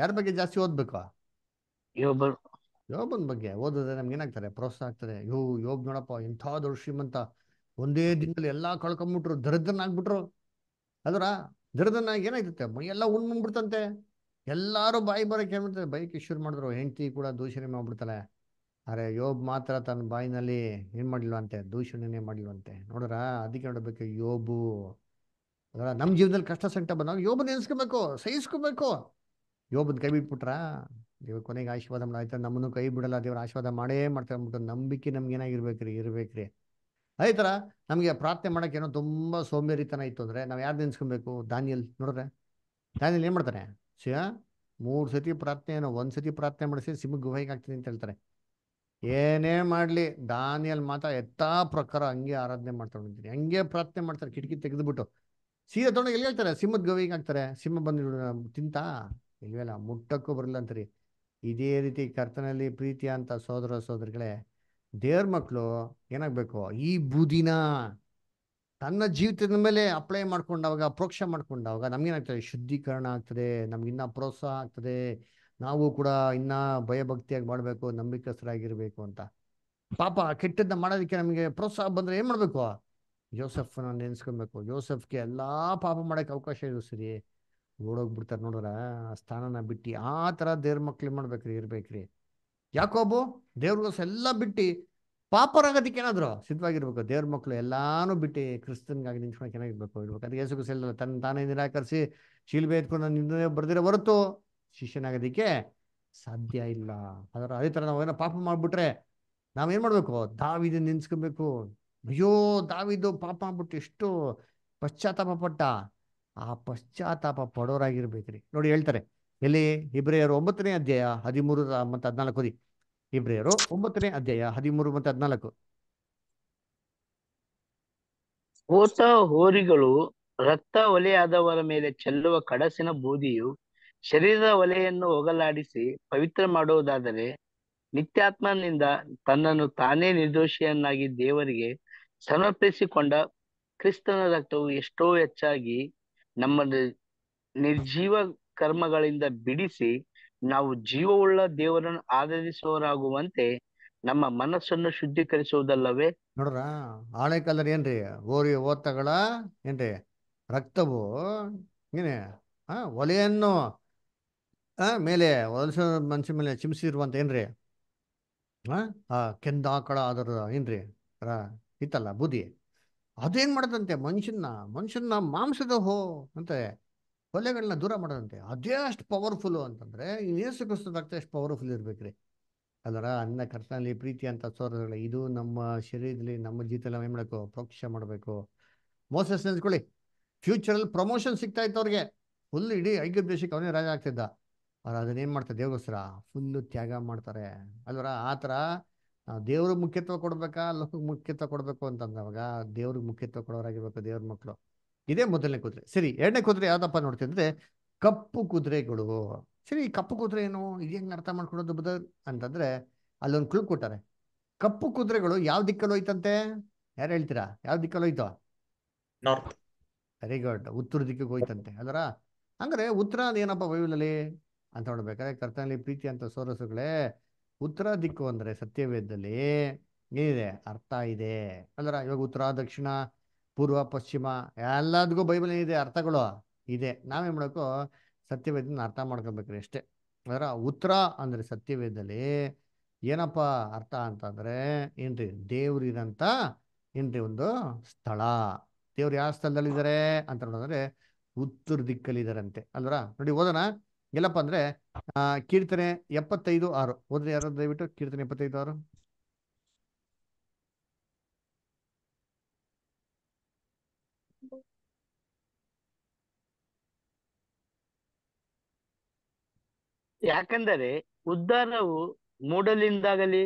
ಯಾರ ಬಗ್ಗೆ ಜಾಸ್ತಿ ಓದ್ಬೇಕು ಯೋಬನ್ ಬಗ್ಗೆ ಓದಿದ್ರೆ ನಮ್ಗೆ ಏನಾಗ್ತಾರೆ ಪ್ರೋತ್ಸಾಹ ಆಗ್ತದೆ ಯೋ ಯೋಗ್ ನೋಡಪ್ಪ ಎಂಥ ದೊಡ್ಡ ಶ್ರೀಮಂತ ಒಂದೇ ದಿನದಲ್ಲಿ ಎಲ್ಲ ಕಳ್ಕೊಂಬಿಟ್ರು ದರಿದ್ರನಾಗ್ಬಿಟ್ರು ಅದರ ದರಿದ್ರನಾಗಿ ಏನಾಯ್ತತೆ ಎಲ್ಲ ಮುಂದ್ಬಿಡ್ತಂತೆ ಎಲ್ಲರೂ ಬಾಯಿ ಬರೋಕೆ ಏನ್ಬಿಡ್ತಾರೆ ಬೈಕ್ ಶುರು ಮಾಡಿದ್ರು ಹೆಂಡತಿ ಕೂಡ ದೂಷಣೆ ಮಾಡ್ಬಿಡ್ತಾಳೆ ಅರೆ ಯೋಬ್ ಮಾತ್ರ ತನ್ನ ಬಾಯಿನಲ್ಲಿ ಏನು ಮಾಡಿಲ್ವಂತೆ ದೂಷಣೆ ಮಾಡಿಲ್ವಂತೆ ನೋಡ್ರ ಅದಕ್ಕೆ ನೋಡಬೇಕು ಯೋಬು ಅದರ ನಮ್ಮ ಜೀವನದಲ್ಲಿ ಕಷ್ಟ ಸಂಕಟ ಬಂದಾಗ ಯೋಬನ್ ನೆನೆಸ್ಕೋಬೇಕು ಸಹಿಸ್ಕೋಬೇಕು ಯೋಬದ್ ಕೈ ಬಿಟ್ಬಿಟ್ರಾ ದೇವ್ರ ಕೊನೆಗೆ ಆಶೀರ್ವಾದ ಮಾಡ್ತಾರೆ ನಮ್ಮನ್ನು ಕೈ ಬಿಡಲ್ಲ ದೇವ್ರ ಆಶೀರ್ವಾದ ಮಾಡೇ ಮಾಡ್ತಾರೆ ಅಂದ್ಬಿಟ್ಟು ನಂಬಿಕೆ ನಮ್ಗೆ ಏನಾಗಿರ್ಬೇಕ್ರಿ ಇರ್ಬೇಕ್ರಿ ಅದೇ ನಮಗೆ ಪ್ರಾರ್ಥನೆ ಮಾಡೋಕ್ಕೇನೋ ಏನೋ ತುಂಬ ಸೋಂಬೇರಿತನ ಇತ್ತು ಅಂದರೆ ನಾವು ಯಾರು ನೆನ್ಸ್ಕೊಬೇಕು ದಾನಿಯಲ್ ನೋಡಿದ್ರೆ ದಾನಿಯಲ್ಲಿ ಏನು ಮಾಡ್ತಾರೆ ಶಿವ ಮೂರು ಸತಿ ಪ್ರಾರ್ಥನೆ ಏನೋ ಒಂದು ಸತಿ ಪ್ರಾರ್ಥನೆ ಮಾಡಿಸಿ ಸಿಮ್ಮ ಗುಹೆಗೆ ಹಾಕ್ತೀನಿ ಅಂತ ಹೇಳ್ತಾರೆ ಏನೇ ಮಾಡಲಿ ದಾನಿಯಲ್ ಮಾತ್ರ ಎತ್ತಾ ಪ್ರಕಾರ ಹಂಗೆ ಆರಾಧನೆ ಮಾಡ್ಕೊಂಡಿದ್ದೀನಿ ಹಂಗೆ ಪ್ರಾರ್ಥನೆ ಮಾಡ್ತಾರೆ ಕಿಟಕಿ ತೆಗೆದುಬಿಟ್ಟು ಸೀರೆ ತೊಗೊಂಡು ಎಲ್ಲಿ ಹೇಳ್ತಾರೆ ಸಿಂಹದ ಗವಿಗೆ ಹಾಕ್ತಾರೆ ಸಿಂಹ ಬಂದು ತಿಂತಾ ಇಲ್ವಲ್ಲ ಮುಟ್ಟಕ್ಕೂ ಬರಲ್ಲ ಅಂತೀರಿ ಇದೇ ರೀತಿ ಕರ್ತನಲ್ಲಿ ಪ್ರೀತಿ ಅಂತ ಸೋದರ ಸೋದರಿಗಳೇ ದೇವ್ರ ಮಕ್ಕಳು ಏನಾಗಬೇಕು ಈ ಬೂದಿನ ತನ್ನ ಜೀವಿತದ ಮೇಲೆ ಅಪ್ಲೈ ಮಾಡ್ಕೊಂಡಾಗ ಪ್ರೋಕ್ಷ ಮಾಡ್ಕೊಂಡಾಗ ನಮ್ಗೇನಾಗ್ತದೆ ಶುದ್ಧೀಕರಣ ಆಗ್ತದೆ ನಮ್ಗಿನ್ನ ಪ್ರೋತ್ಸಾಹ ಆಗ್ತದೆ ನಾವು ಕೂಡ ಇನ್ನ ಭಯಭಕ್ತಿಯಾಗಿ ಮಾಡಬೇಕು ನಂಬಿಕಸ್ಥರಾಗಿರಬೇಕು ಅಂತ ಪಾಪ ಕೆಟ್ಟದ್ನ ಮಾಡೋದಕ್ಕೆ ನಮಗೆ ಪ್ರೋತ್ಸಾಹ ಬಂದ್ರೆ ಏನ್ ಮಾಡ್ಬೇಕು ಜೋಸೆಫ್ನ ನೆನ್ಸ್ಕೊಬೇಕು ಜೋಸೆಫ್ಗೆ ಎಲ್ಲಾ ಪಾಪ ಮಾಡಕ್ಕೆ ಅವಕಾಶ ಇದೆ ಸರಿ ಓಡೋಗ್ಬಿಡ್ತಾರೆ ಆ ಸ್ಥಾನನ ಬಿಟ್ಟು ಆ ಥರ ದೇವ್ರ ಮಕ್ಳು ಮಾಡ್ಬೇಕ್ರಿ ಇರ್ಬೇಕ್ರಿ ಯಾಕೋಬು ದೇವ್ರಿಗೋಸ್ ಎಲ್ಲ ಬಿಟ್ಟು ಪಾಪರಾಗೋದಕ್ಕೆ ಏನಾದ್ರು ಸಿದ್ಧವಾಗಿರ್ಬೇಕು ದೇವ್ರ ಮಕ್ಕಳು ಎಲ್ಲಾನು ಬಿಟ್ಟು ಕ್ರಿಸ್ತನ್ಗಾಗಿ ನಿಂತ್ಕೊಳಕ್ಕೆ ಚೆನ್ನಾಗಿರ್ಬೇಕು ಇರ್ಬೇಕು ಅದಕ್ಕೆ ಯೇಸು ಎಲ್ಲ ತನ್ನ ತಾನೇ ನಿರಾಕರಿಸಿ ಶೀಲ್ಬೆ ಎತ್ಕೊಂಡು ನಿಂದನೆ ಬರ್ದಿರೋ ಹೊರತು ಶಿಷ್ಯನಾಗದಿಕ್ಕೆ ಸಾಧ್ಯ ಇಲ್ಲ ಅದರ ಅದೇ ಥರ ನಾವು ಏನೋ ಪಾಪ ಮಾಡಿಬಿಟ್ರೆ ನಾವೇನು ಮಾಡಬೇಕು ದಾವಿದ ನಿನ್ಸ್ಕೊಬೇಕು ಅಯ್ಯೋ ದಾವಿದು ಪಾಪ ಮಾಡ್ಬಿಟ್ಟು ಎಷ್ಟು ಪಶ್ಚಾತ್ತಾಪ ಪಟ್ಟ ಆ ಪಶ್ಚಾತ್ತಾಪ ಪಡೋರಾಗಿರ್ಬೇಕ್ರಿ ನೋಡಿ ಹೇಳ್ತಾರೆ ಎಲ್ಲಿ ಇಬ್ರಿಯರು ಒಂಬತ್ತನೇ ಅಧ್ಯಾಯ ಹದಿಮೂರು ಮತ್ತು ಹದಿನಾಲ್ಕು ಓದಿ ಇಬ್ರಿಯರು ಒಂಬತ್ತನೇ ಅಧ್ಯಾಯ ಹದಿಮೂರು ಮತ್ತು ಹದಿನಾಲ್ಕು ಹೋತ ಹೋರಿಗಳು ರಕ್ತ ಒಲೆಯಾದವರ ಮೇಲೆ ಚೆಲ್ಲುವ ಕಡಸಿನ ಬೂದಿಯು ಶರೀರದ ಒಲೆಯನ್ನು ಹೋಗಲಾಡಿಸಿ ಪವಿತ್ರ ಮಾಡುವುದಾದರೆ ನಿತ್ಯಾತ್ಮನಿಂದ ತನ್ನನ್ನು ತಾನೇ ನಿರ್ದೋಷಿಯನ್ನಾಗಿ ದೇವರಿಗೆ ಸಮರ್ಪಿಸಿಕೊಂಡ ಕ್ರಿಸ್ತನ ರಕ್ತವು ಎಷ್ಟೋ ಹೆಚ್ಚಾಗಿ ನಮ್ಮ ನಿರ್ಜೀವ ಕರ್ಮಗಳಿಂದ ಬಿಡಿಸಿ ನಾವು ಜೀವವುಳ್ಳ ದೇವರನ್ನು ಆರಾಧಿಸುವವರಾಗುವಂತೆ ನಮ್ಮ ಮನಸ್ಸನ್ನು ಶುದ್ಧೀಕರಿಸುವುದಲ್ಲವೇ ನೋಡ್ರ ಹಳೆ ಏನ್ರಿ ಓರಿ ಓತಗಳ ಏನ್ರಿ ರಕ್ತವು ಏನೇ ಒಲೆಯನ್ನು ಮೇಲೆ ಹೊಲಸ ಮನುಷ್ಯ ಮೇಲೆ ಚಿಮಿಸಿರುವಂತ ಏನ್ರಿ ಆ ಕೆಂದ ಆಕಳ ಅದರ ಏನ್ರಿ ಇತ್ತಲ್ಲ ಬುದಿ ಅದೇನ್ ಮಾಡದಂತೆ ಮನುಷ್ಯನ ಮನುಷ್ಯನ ಮಾಂಸದ ಹೋ ಅಂತ ಹೊಲೆಗಳನ್ನ ದೂರ ಮಾಡೋದಂತೆ ಅದೇ ಅಷ್ಟು ಪವರ್ಫುಲ್ಲು ಅಂತಂದರೆ ಯೇಸು ಕ್ರಿಸ್ತದ ರಕ್ತ ಎಷ್ಟು ಪವರ್ಫುಲ್ ಇರ್ಬೇಕ್ರಿ ಅದರ ಅನ್ನ ಕರ್ತನಲ್ಲಿ ಪ್ರೀತಿ ಅಂತ ಸೋರಗಳು ಇದು ನಮ್ಮ ಶರೀರದಲ್ಲಿ ನಮ್ಮ ಜೀತಲ್ಲಿ ಏನು ಮಾಡಬೇಕು ಪ್ರೋಕ್ಷ ಮಾಡಬೇಕು ಮೋಸಸ್ ನೆನ್ಸ್ಕೊಳ್ಳಿ ಫ್ಯೂಚರಲ್ಲಿ ಪ್ರಮೋಷನ್ ಸಿಗ್ತಾ ಇತ್ತು ಅವ್ರಿಗೆ ಫುಲ್ ಇಡೀ ಐಗ್ಯ ದೇಶಕ್ಕೆ ಅವನೇ ರಾಜ ಆಗ್ತಿದ್ದ ಅವ್ರು ಅದನ್ನೇನು ಮಾಡ್ತಾರೆ ದೇವಗೋಸ್ಕರ ಫುಲ್ಲು ತ್ಯಾಗ ಮಾಡ್ತಾರೆ ಅಲ್ವರ ಆ ಥರ ದೇವ್ರಿಗೆ ಮುಖ್ಯತ್ವ ಕೊಡ್ಬೇಕಾ ಲೋಕಕ್ಕೆ ಮುಖ್ಯತ್ವ ಕೊಡಬೇಕು ಅಂತಂದವಾಗ ದೇವ್ರಿಗೆ ಮುಖ್ಯತ್ವ ಕೊಡೋರಾಗಿರ್ಬೇಕು ದೇವ್ರ ಮಕ್ಕಳು ಇದೇ ಮೊದಲನೇ ಕುದುರೆ ಸರಿ ಎರಡನೇ ಕುದುರೆ ಯಾವ್ದಪ್ಪ ನೋಡ್ತಿದ್ರೆ ಕಪ್ಪು ಕುದುರೆಗಳು ಸರಿ ಕಪ್ಪು ಕುದುರೆ ಏನು ಇದು ಹೆಂಗ್ ಅರ್ಥ ಮಾಡ್ಕೊಡೋದು ಬದ ಅಂತಂದ್ರೆ ಅಲ್ಲೊಂದು ಕ್ಲೂ ಕೊಟ್ಟಾರೆ ಕಪ್ಪು ಕುದುರೆಗಳು ಯಾವ ದಿಕ್ಕಲ್ಲಿ ಹೋಯ್ತಂತೆ ಯಾರು ಹೇಳ್ತೀರಾ ಯಾವ ದಿಕ್ಕಲ್ಲಿ ಹೋಯ್ತು ನಾರ್ತ್ ವೆರಿ ಗುಡ್ ಉತ್ತರ ದಿಕ್ಕಿಗೆ ಹೋಯ್ತಂತೆ ಅದರ ಅಂದ್ರೆ ಉತ್ತರ ಏನಪ್ಪ ವೈವಲಲ್ಲಿ ಅಂತ ನೋಡ್ಬೇಕಾದ್ರೆ ಕರ್ತನಲ್ಲಿ ಪ್ರೀತಿ ಅಂತ ಸೋರಸುಗಳೇ ಉತ್ತರ ದಿಕ್ಕು ಅಂದ್ರೆ ಸತ್ಯವೇದದಲ್ಲಿ ಏನಿದೆ ಅರ್ಥ ಇದೆ ಅಂದ್ರ ಇವಾಗ ಉತ್ತರ ದಕ್ಷಿಣ ಪೂರ್ವ ಪಶ್ಚಿಮ ಎಲ್ಲದಕ್ಕೂ ಬೈಬಲ್ ಏನಿದೆ ಅರ್ಥಗಳು ಇದೆ ನಾವೇನ್ ಮಾಡಬೇಕು ಸತ್ಯವೇದನ ಅರ್ಥ ಮಾಡ್ಕೋಬೇಕ್ರಿ ಅಷ್ಟೇ ಅದರ ಉತ್ತರ ಅಂದರೆ ಸತ್ಯವೇದದಲ್ಲಿ ಏನಪ್ಪ ಅರ್ಥ ಅಂತಂದ್ರೆ ಏನ್ರಿ ದೇವ್ರು ಇದಂತ ಏನ್ರಿ ಒಂದು ಸ್ಥಳ ದೇವ್ರು ಯಾವ ಸ್ಥಳದಲ್ಲಿದ್ದಾರೆ ಅಂತ ನೋಡೋದಂದ್ರೆ ಉತ್ತರ ದಿಕ್ಕಲ್ಲಿ ದಿಕ್ಕಲ್ಲಿದ್ದಾರಂತೆ ಅಲ್ವರ ನೋಡಿ ಓದೋಣ ಎಲ್ಲಪ್ಪ ಅಂದ್ರೆ ಕೀರ್ತನೆ ಎಪ್ಪತ್ತೈದು ಆರು ಓದ್ರಿ ಯಾರು ದಯವಿಟ್ಟು ಕೀರ್ತನೆ ಎಪ್ಪತ್ತೈದು ಆರು ಯಾಕಂದರೆ ಉದ್ಧಾರವು ಮೂಡಲಿಂದಾಗಲಿ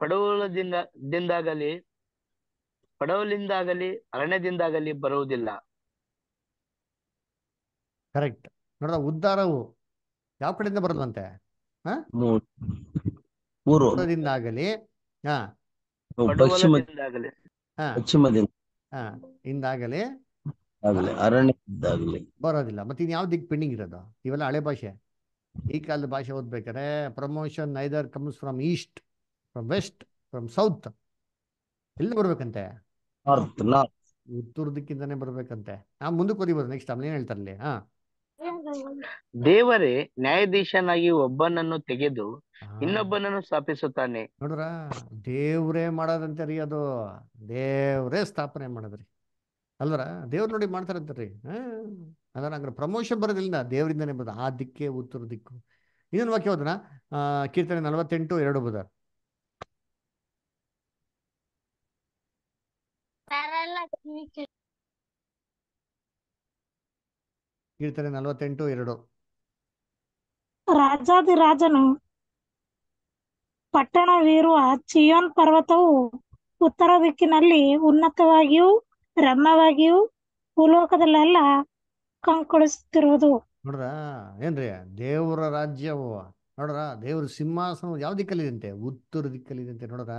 ಪಡವಲದಿಂದಾಗಲಿ ಪಡವಲಿಂದಾಗಲಿ ಅರಣ್ಯದಿಂದಾಗಲಿ ಬರುವುದಿಲ್ಲ ಕರೆಕ್ಟ್ ನೋಡ ಉದ್ಧಾರವು ಯಾವ ಕಡೆಯಿಂದ ಬರುದಂತೆ ಆಗಲಿ ಹಾ ಹಾ ಬರೋದಿಲ್ಲ ಮತ್ತೆ ಇನ್ ಯಾವ ದಿಕ್ ಪೆಂಡಿಂಗ್ ಇರೋದು ಇವೆಲ್ಲ ಹಳೆ ಭಾಷೆ ಈ ಕಾಲದ ಭಾಷೆ ಓದ್ಬೇಕಾದ್ರೆ promotion either comes from east from west from south ಎಲ್ಲಿ ಬರ್ಬೇಕಂತೆ ದಿಕ್ಕಿಂದಾನೆ ಬರ್ಬೇಕಂತೆ ನಾ ಮುಂದಕ್ಕೆ ಓದಿಬೋದು ನೆಕ್ಸ್ಟ್ ಅವ್ನ ಏನ್ ಹೇಳ್ತಾರಲ್ಲಿ ಹಾ ದೇವರೇ ನ್ಯಾಯಾಧೀಶನಾಗಿ ಒಬ್ಬನನ್ನು ತೆಗೆದು ಇನ್ನೊಬ್ಬನನ್ನು ಸ್ಥಾಪಿಸುತ್ತಾನೆ ನೋಡ್ರ ದೇವ್ರೇ ಮಾಡೋದಂತೆ ರೀ ಅದು ದೇವ್ರೇ ಸ್ಥಾಪನೆ ಮಾಡದ್ರಿ ಅಲ್ವರ ದೇವ್ರು ನೋಡಿ ಮಾಡ್ತಾರಂತಾರೀ ಅದರ ಹಂಗ್ರೆ ಪ್ರಮೋಷನ್ ಬರೋದಿಲ್ಲ ದೇವರಿಂದನೇ ಬರೋದು ಆ ದಿಕ್ಕೆ ಉತ್ತರ ದಿಕ್ಕು ಇನ್ನೊಂದು ವಾಕ್ಯ ಹೋದ್ರ ಕೀರ್ತನೆ ನಲವತ್ತೆಂಟು ಎರಡು ಬದ ಕೀರ್ತನೆ ನಲವತ್ತೆಂಟು ಎರಡು ರಾಜಾದಿ ರಾಜನು ಪಟ್ಟಣವಿರುವ ಚಿಯೋನ್ ಪರ್ವತವು ಉತ್ತರ ದಿಕ್ಕಿನಲ್ಲಿ ಉನ್ನತವಾಗಿಯೂ ರಮ್ಮವಾಗಿಯೂ ಭೂಲೋಕದಲ್ಲೆಲ್ಲ ಕಂಕೊಳಿಸುತ್ತಿರುವುದು ನೋಡ್ರ ಏನ್ರಿ ದೇವರ ರಾಜ್ಯವು ನೋಡ್ರ ದೇವ್ರ ಸಿಂಹಾಸನ ಯಾವ ದಿಕ್ಕಲ್ಲಿದಂತೆ ಉತ್ತರ ದಿಕ್ಕಲ್ಲಿದಂತೆ ನೋಡ್ರ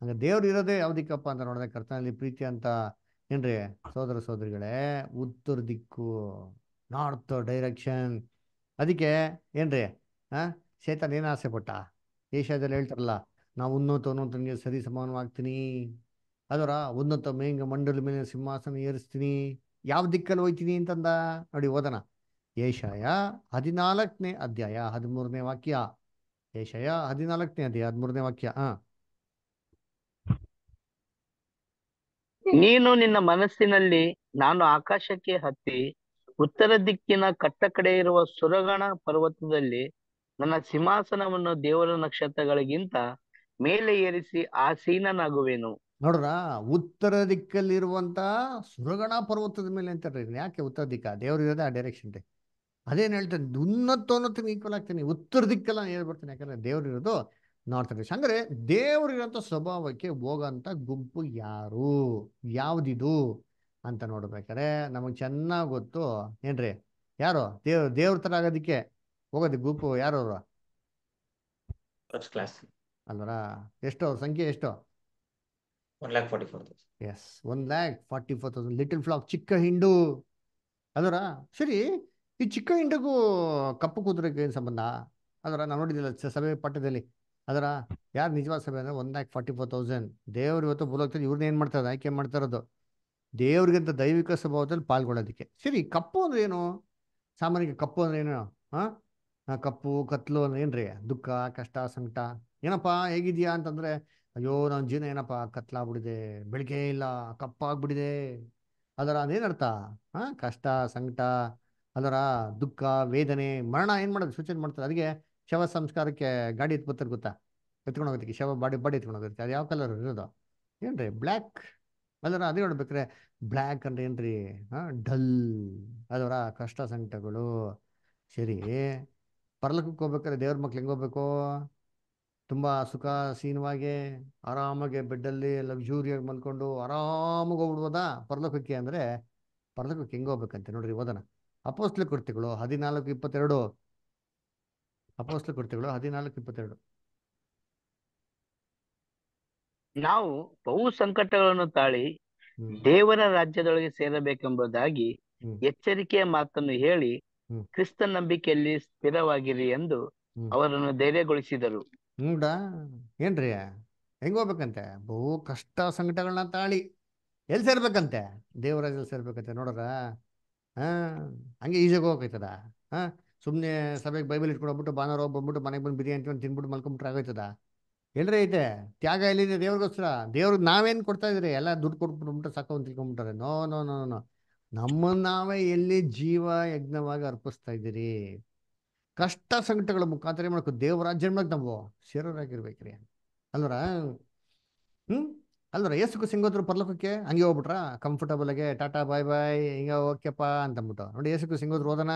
ಹಂಗ ದೇವ್ರು ಇರೋದೇ ಯಾವ ದಿಕ್ಕಪ್ಪ ಅಂತ ನೋಡದೆ ಕರ್ತನಲ್ಲಿ ಪ್ರೀತಿ ಅಂತ ಏನ್ರಿ ಸೋದರ ಸೋದರಿಗಳೇ ಉತ್ತರ ದಿಕ್ಕು ನಾರ್ತ್ ಡೈರೆಕ್ಷನ್ ಅದಕ್ಕೆ ಏನ್ರಿ ಆ ಶೇತನ್ ಏನ್ ಆಸೆ ಪಟ್ಟ ಏಷ್ಯಾದಲ್ಲಿ ಹೇಳ್ತಾರಲ್ಲ ನಾವು ಉನ್ನತ ಉನ್ನತನಿಗೆ ಸರಿ ಸಮಾನವಾಗ್ತೀನಿ ಅದರ ಉನ್ನತ ಮೇಂಗ ಮಂಡಲ ಮೇಲೆ ಸಿಂಹಾಸನ ಏರಿಸ್ತೀನಿ ಯಾವ ದಿಕ್ಕಲ್ಲಿ ಹೋಯ್ತೀನಿ ಅಂತಂದ ನೋಡಿ ಓದನ ಏಷಾಯ ಹದಿನಾಲ್ಕನೇ ಅಧ್ಯಾಯ ಹದಿಮೂರನೇ ವಾಕ್ಯ ಏಷಾಯ ಹದಿನಾಲ್ಕನೇ ಅಧ್ಯಾಯ ಹದಿಮೂರನೇ ವಾಕ್ಯ ಹಾ ನೀನು ನಿನ್ನ ಮನಸ್ಸಿನಲ್ಲಿ ನಾನು ಆಕಾಶಕ್ಕೆ ಹತ್ತಿ ಉತ್ತರ ದಿಕ್ಕಿನ ಕಟ್ಟ ಕಡೆ ಇರುವ ಸುರಗಣ ಪರ್ವತದಲ್ಲಿ ನನ್ನ ಸಿಂಹಾಸನವನ್ನು ದೇವರ ನಕ್ಷತ್ರಗಳಿಗಿಂತ ಮೇಲೆ ಏರಿಸಿ ಆಸೀನನಾಗುವೆನು ನೋಡ್ರ ಉತ್ತರ ದಿಕ್ಕಲ್ಲಿರುವಂತ ಸುರಗಣ ಪರ್ವತದ ಮೇಲೆ ಅಂತಾರೆ ಯಾಕೆ ಉತ್ತರ ದಿಕ್ಕ ದೇವ್ರಿರೋದೇ ಆ ಡೈರೆಕ್ಷನ್ ಅದೇನು ಉನ್ನತ ಉನ್ನತ ಈಕ್ವಲ್ ಆಗ್ತಾನೆ ಉತ್ತರ ದಿಕ್ಕೆಲ್ಲ ಹೇಳಿ ಬರ್ತಾನೆ ಯಾಕಂದ್ರೆ ದೇವ್ರಿರೋದು ನಾರ್ತ್ ಡಿರೆಕ್ಷನ್ ಅಂದ್ರೆ ದೇವರಿರೋಂಥ ಸ್ವಭಾವಕ್ಕೆ ಹೋಗಂತ ಗುಂಪು ಯಾರು ಯಾವ್ದಿದು ಅಂತ ನೋಡ್ಬೇಕಾರೆ ನಮಗೆ ಚೆನ್ನಾಗಿ ಗೊತ್ತು ಏನ್ರಿ ಯಾರು ದೇವ್ ದೇವ್ರ ತರ ಆಗೋದಿಕ್ಕೆ ಹೋಗೋದಿ ಗುಂಪು ಯಾರು ಅಲ್ವರ ಎಷ್ಟೋ ಅವ್ರ ಸಂಖ್ಯೆ ಎಷ್ಟೋ one lakh forty four thousand yes one lakh forty four thousand little flock ಚಿಕ್ಕ ಹಿಂಡು ಅದರ ಸರಿ ಈ ಚಿಕ್ಕ ಹಿಂಡಗೂ ಕಪ್ಪು ಕುದುರೆಗೆ ಸಂಬಂಧ ಅದರ ನಾನು ನೋಡಿದ್ದಿಲ್ಲ ಸಭೆ ಪಟ್ಟದಲ್ಲಿ ಅದರ ಯಾರು ನಿಜವಾದ ಸಭೆ ಅಂದರೆ one lakh forty four thousand ದೇವ್ರು ಇವತ್ತು ಬುಲೋಗ್ತಾರೆ ಇವ್ರನ್ನ ಏನು ಮಾಡ್ತಾರೆ ಆಯ್ಕೆ ಮಾಡ್ತಾರೋದು ಇರೋದು ದೈವಿಕ ಸ್ವಭಾವದಲ್ಲಿ ಪಾಲ್ಗೊಳ್ಳೋದಕ್ಕೆ ಸರಿ ಕಪ್ಪು ಅಂದ್ರೆ ಏನು ಸಾಮಾನ್ಯ ಕಪ್ಪು ಅಂದ್ರೆ ಏನು ಹಾಂ ಕಪ್ಪು ಕತ್ಲು ಅಂದ್ರೆ ಏನು ದುಃಖ ಕಷ್ಟ ಸಂಕಟ ಏನಪ್ಪಾ ಹೇಗಿದ್ಯಾ ಅಂತಂದ್ರೆ ಅಯ್ಯೋ ನನ್ನ ಜೀವನ ಏನಪ್ಪ ಕತ್ಲಾಗ್ಬಿಡಿದೆ ಬೆಳಿಗ್ಗೆ ಇಲ್ಲ ಕಪ್ಪಾಗ್ಬಿಡಿದೆ ಅದರ ಅದೇನರ್ಥ ಹಾ ಕಷ್ಟ ಸಂಕಟ ಅದರ ದುಃಖ ವೇದನೆ ಮರಣ ಏನು ಮಾಡೋದು ಸೂಚನೆ ಮಾಡ್ತಾರೆ ಅದಕ್ಕೆ ಶವ ಸಂಸ್ಕಾರಕ್ಕೆ ಗಾಡಿ ಎತ್ಕೊತಾರೆ ಗೊತ್ತಾ ಎತ್ಕೊಂಡು ಹೋಗೋದಕ್ಕೆ ಶವ ಬಾಡಿ ಬಾಡಿ ಎತ್ಕೊಂಡು ಹೋಗುತ್ತೆ ಅದು ಯಾವ ಕಲರ್ ಇರೋದು ಏನ್ರಿ ಬ್ಲ್ಯಾಕ್ ಅದರ ಅದೇ ನೋಡ್ಬೇಕ್ರೆ ಬ್ಲ್ಯಾಕ್ ಅಂದ್ರೆ ಏನ್ರಿ ಹಾಂ ಡಲ್ ಅದರ ಕಷ್ಟ ಸಂಕಟಗಳು ಸರಿ ಪರ್ಲಕ್ಕೆ ಹೋಗ್ಬೇಕಾದ್ರೆ ದೇವ್ರ ಮಕ್ಳು ಹೆಂಗೆ ಹೋಗ್ಬೇಕು ತುಂಬ ಸುಖಾಸೀನವಾಗಿ ಆರಾಮಾಗಿ ಬೆಡ್ಡಲ್ಲಿ ಲಕ್ಸೂರಿಯಾಗಿ ಮಲ್ಕೊಂಡು ಆರಾಮಾಗಿ ಹೋಗ್ಬಿಡ್ಬೋದ ಪರಲೋಕಕ್ಕೆ ಅಂದರೆ ಪರಲೋಕಕ್ಕೆ ಹೆಂಗೆ ಹೋಗ್ಬೇಕಂತೆ ನೋಡ್ರಿ ಓದನ ಅಪೋಸ್ಲ ಕೃತಿಗಳು ಹದಿನಾಲ್ಕು ಇಪ್ಪತ್ತೆರಡು ಅಪೋಸ್ಲ ಕೃತಿಗಳು ಹದಿನಾಲ್ಕು ಇಪ್ಪತ್ತೆರಡು ನಾವು ಬಹು ಸಂಕಟಗಳನ್ನು ತಾಳಿ ದೇವರ ರಾಜ್ಯದೊಳಗೆ ಸೇರಬೇಕೆಂಬುದಾಗಿ ಎಚ್ಚರಿಕೆಯ ಮಾತನ್ನು ಹೇಳಿ ಕ್ರಿಸ್ತ ನಂಬಿಕೆಯಲ್ಲಿ ಸ್ಥಿರವಾಗಿರಿ ಎಂದು ಅವರನ್ನು ಧೈರ್ಯಗೊಳಿಸಿದರು ನೋಡ ಏನ್ರಿ ಹೆಂಗೆ ಹೋಗ್ಬೇಕಂತೆ ಬಹು ಕಷ್ಟ ಸಂಕಟಗಳನ್ನ ತಾಳಿ ಎಲ್ಲಿ ಸೇರ್ಬೇಕಂತೆ ದೇವರಾಜಲ್ಲಿ ಸೇರ್ಬೇಕಂತೆ ನೋಡ್ರ ಹಂಗೆ ಈಜಾಗ ಹೋಗೈತದ ಹಾಂ ಸುಮ್ಮನೆ ಸಭೆಗೆ ಬೈಬಲ್ ಇಟ್ಕೊಂಡು ಹೋಗ್ಬಿಟ್ಟು ಭಾನುವಾರ ಮನೆಗೆ ಬಂದು ಬಿರಿಯಾನಿ ಒಂದು ತಿನ್ಬಿಟ್ಟು ಮಲ್ಕೊಂಬಿಟ್ರೆ ಆಗೋಯ್ತದ ಎಲ್ಲರೇ ಐತೆ ತ್ಯಾಗ ಎಲ್ಲಿದೆ ದೇವ್ರಿಗೋಸ್ಕರ ದೇವ್ರಿಗೆ ನಾವೇನು ಕೊಡ್ತಾ ಇದ್ರಿ ಎಲ್ಲ ದುಡ್ಡು ಕೊಟ್ಬಿಟ್ಬಿಟ್ಟು ಸಾಕು ಅಂತ ತಿಳ್ಕೊಂಬಿಟ್ರೆ ನೋ ನೋ ನೋ ನೋ ನಮ್ಮನ್ನು ನಾವೇ ಎಲ್ಲಿ ಜೀವ ಯಜ್ಞವಾಗಿ ಅರ್ಪಿಸ್ತಾ ಇದ್ದೀರಿ ಕಷ್ಟ ಸಂಕಟಗಳ ಮುಖಾಂತರ ಮಾಡಬೇಕು ದೇವರಾಜ್ಯ ಮಾಡಕ್ ನಾವು ಸೇರೋರಾಗಿರ್ಬೇಕ್ರಿ ಅಲ್ವರ ಹ್ಮ್ ಅಲ್ವರ ಏಸುಕು ಸಿಂಗೋದ್ರು ಪರ್ಲೋಕಕ್ಕೆ ಹಂಗೆ ಹೋಗ್ಬಿಟ್ರ ಕಂಫರ್ಟಬಲ್ ಆಗಿ ಟಾಟಾ ಬಾಯ್ ಬಾಯ್ ಹಿಂಗ ಓಕೆಪ್ಪ ಅಂತ ಅಂದ್ಬಿಟ್ಟು ನೋಡಿ ಏಸುಕು ಸಿಂಗೋದ್ರು ಓದನ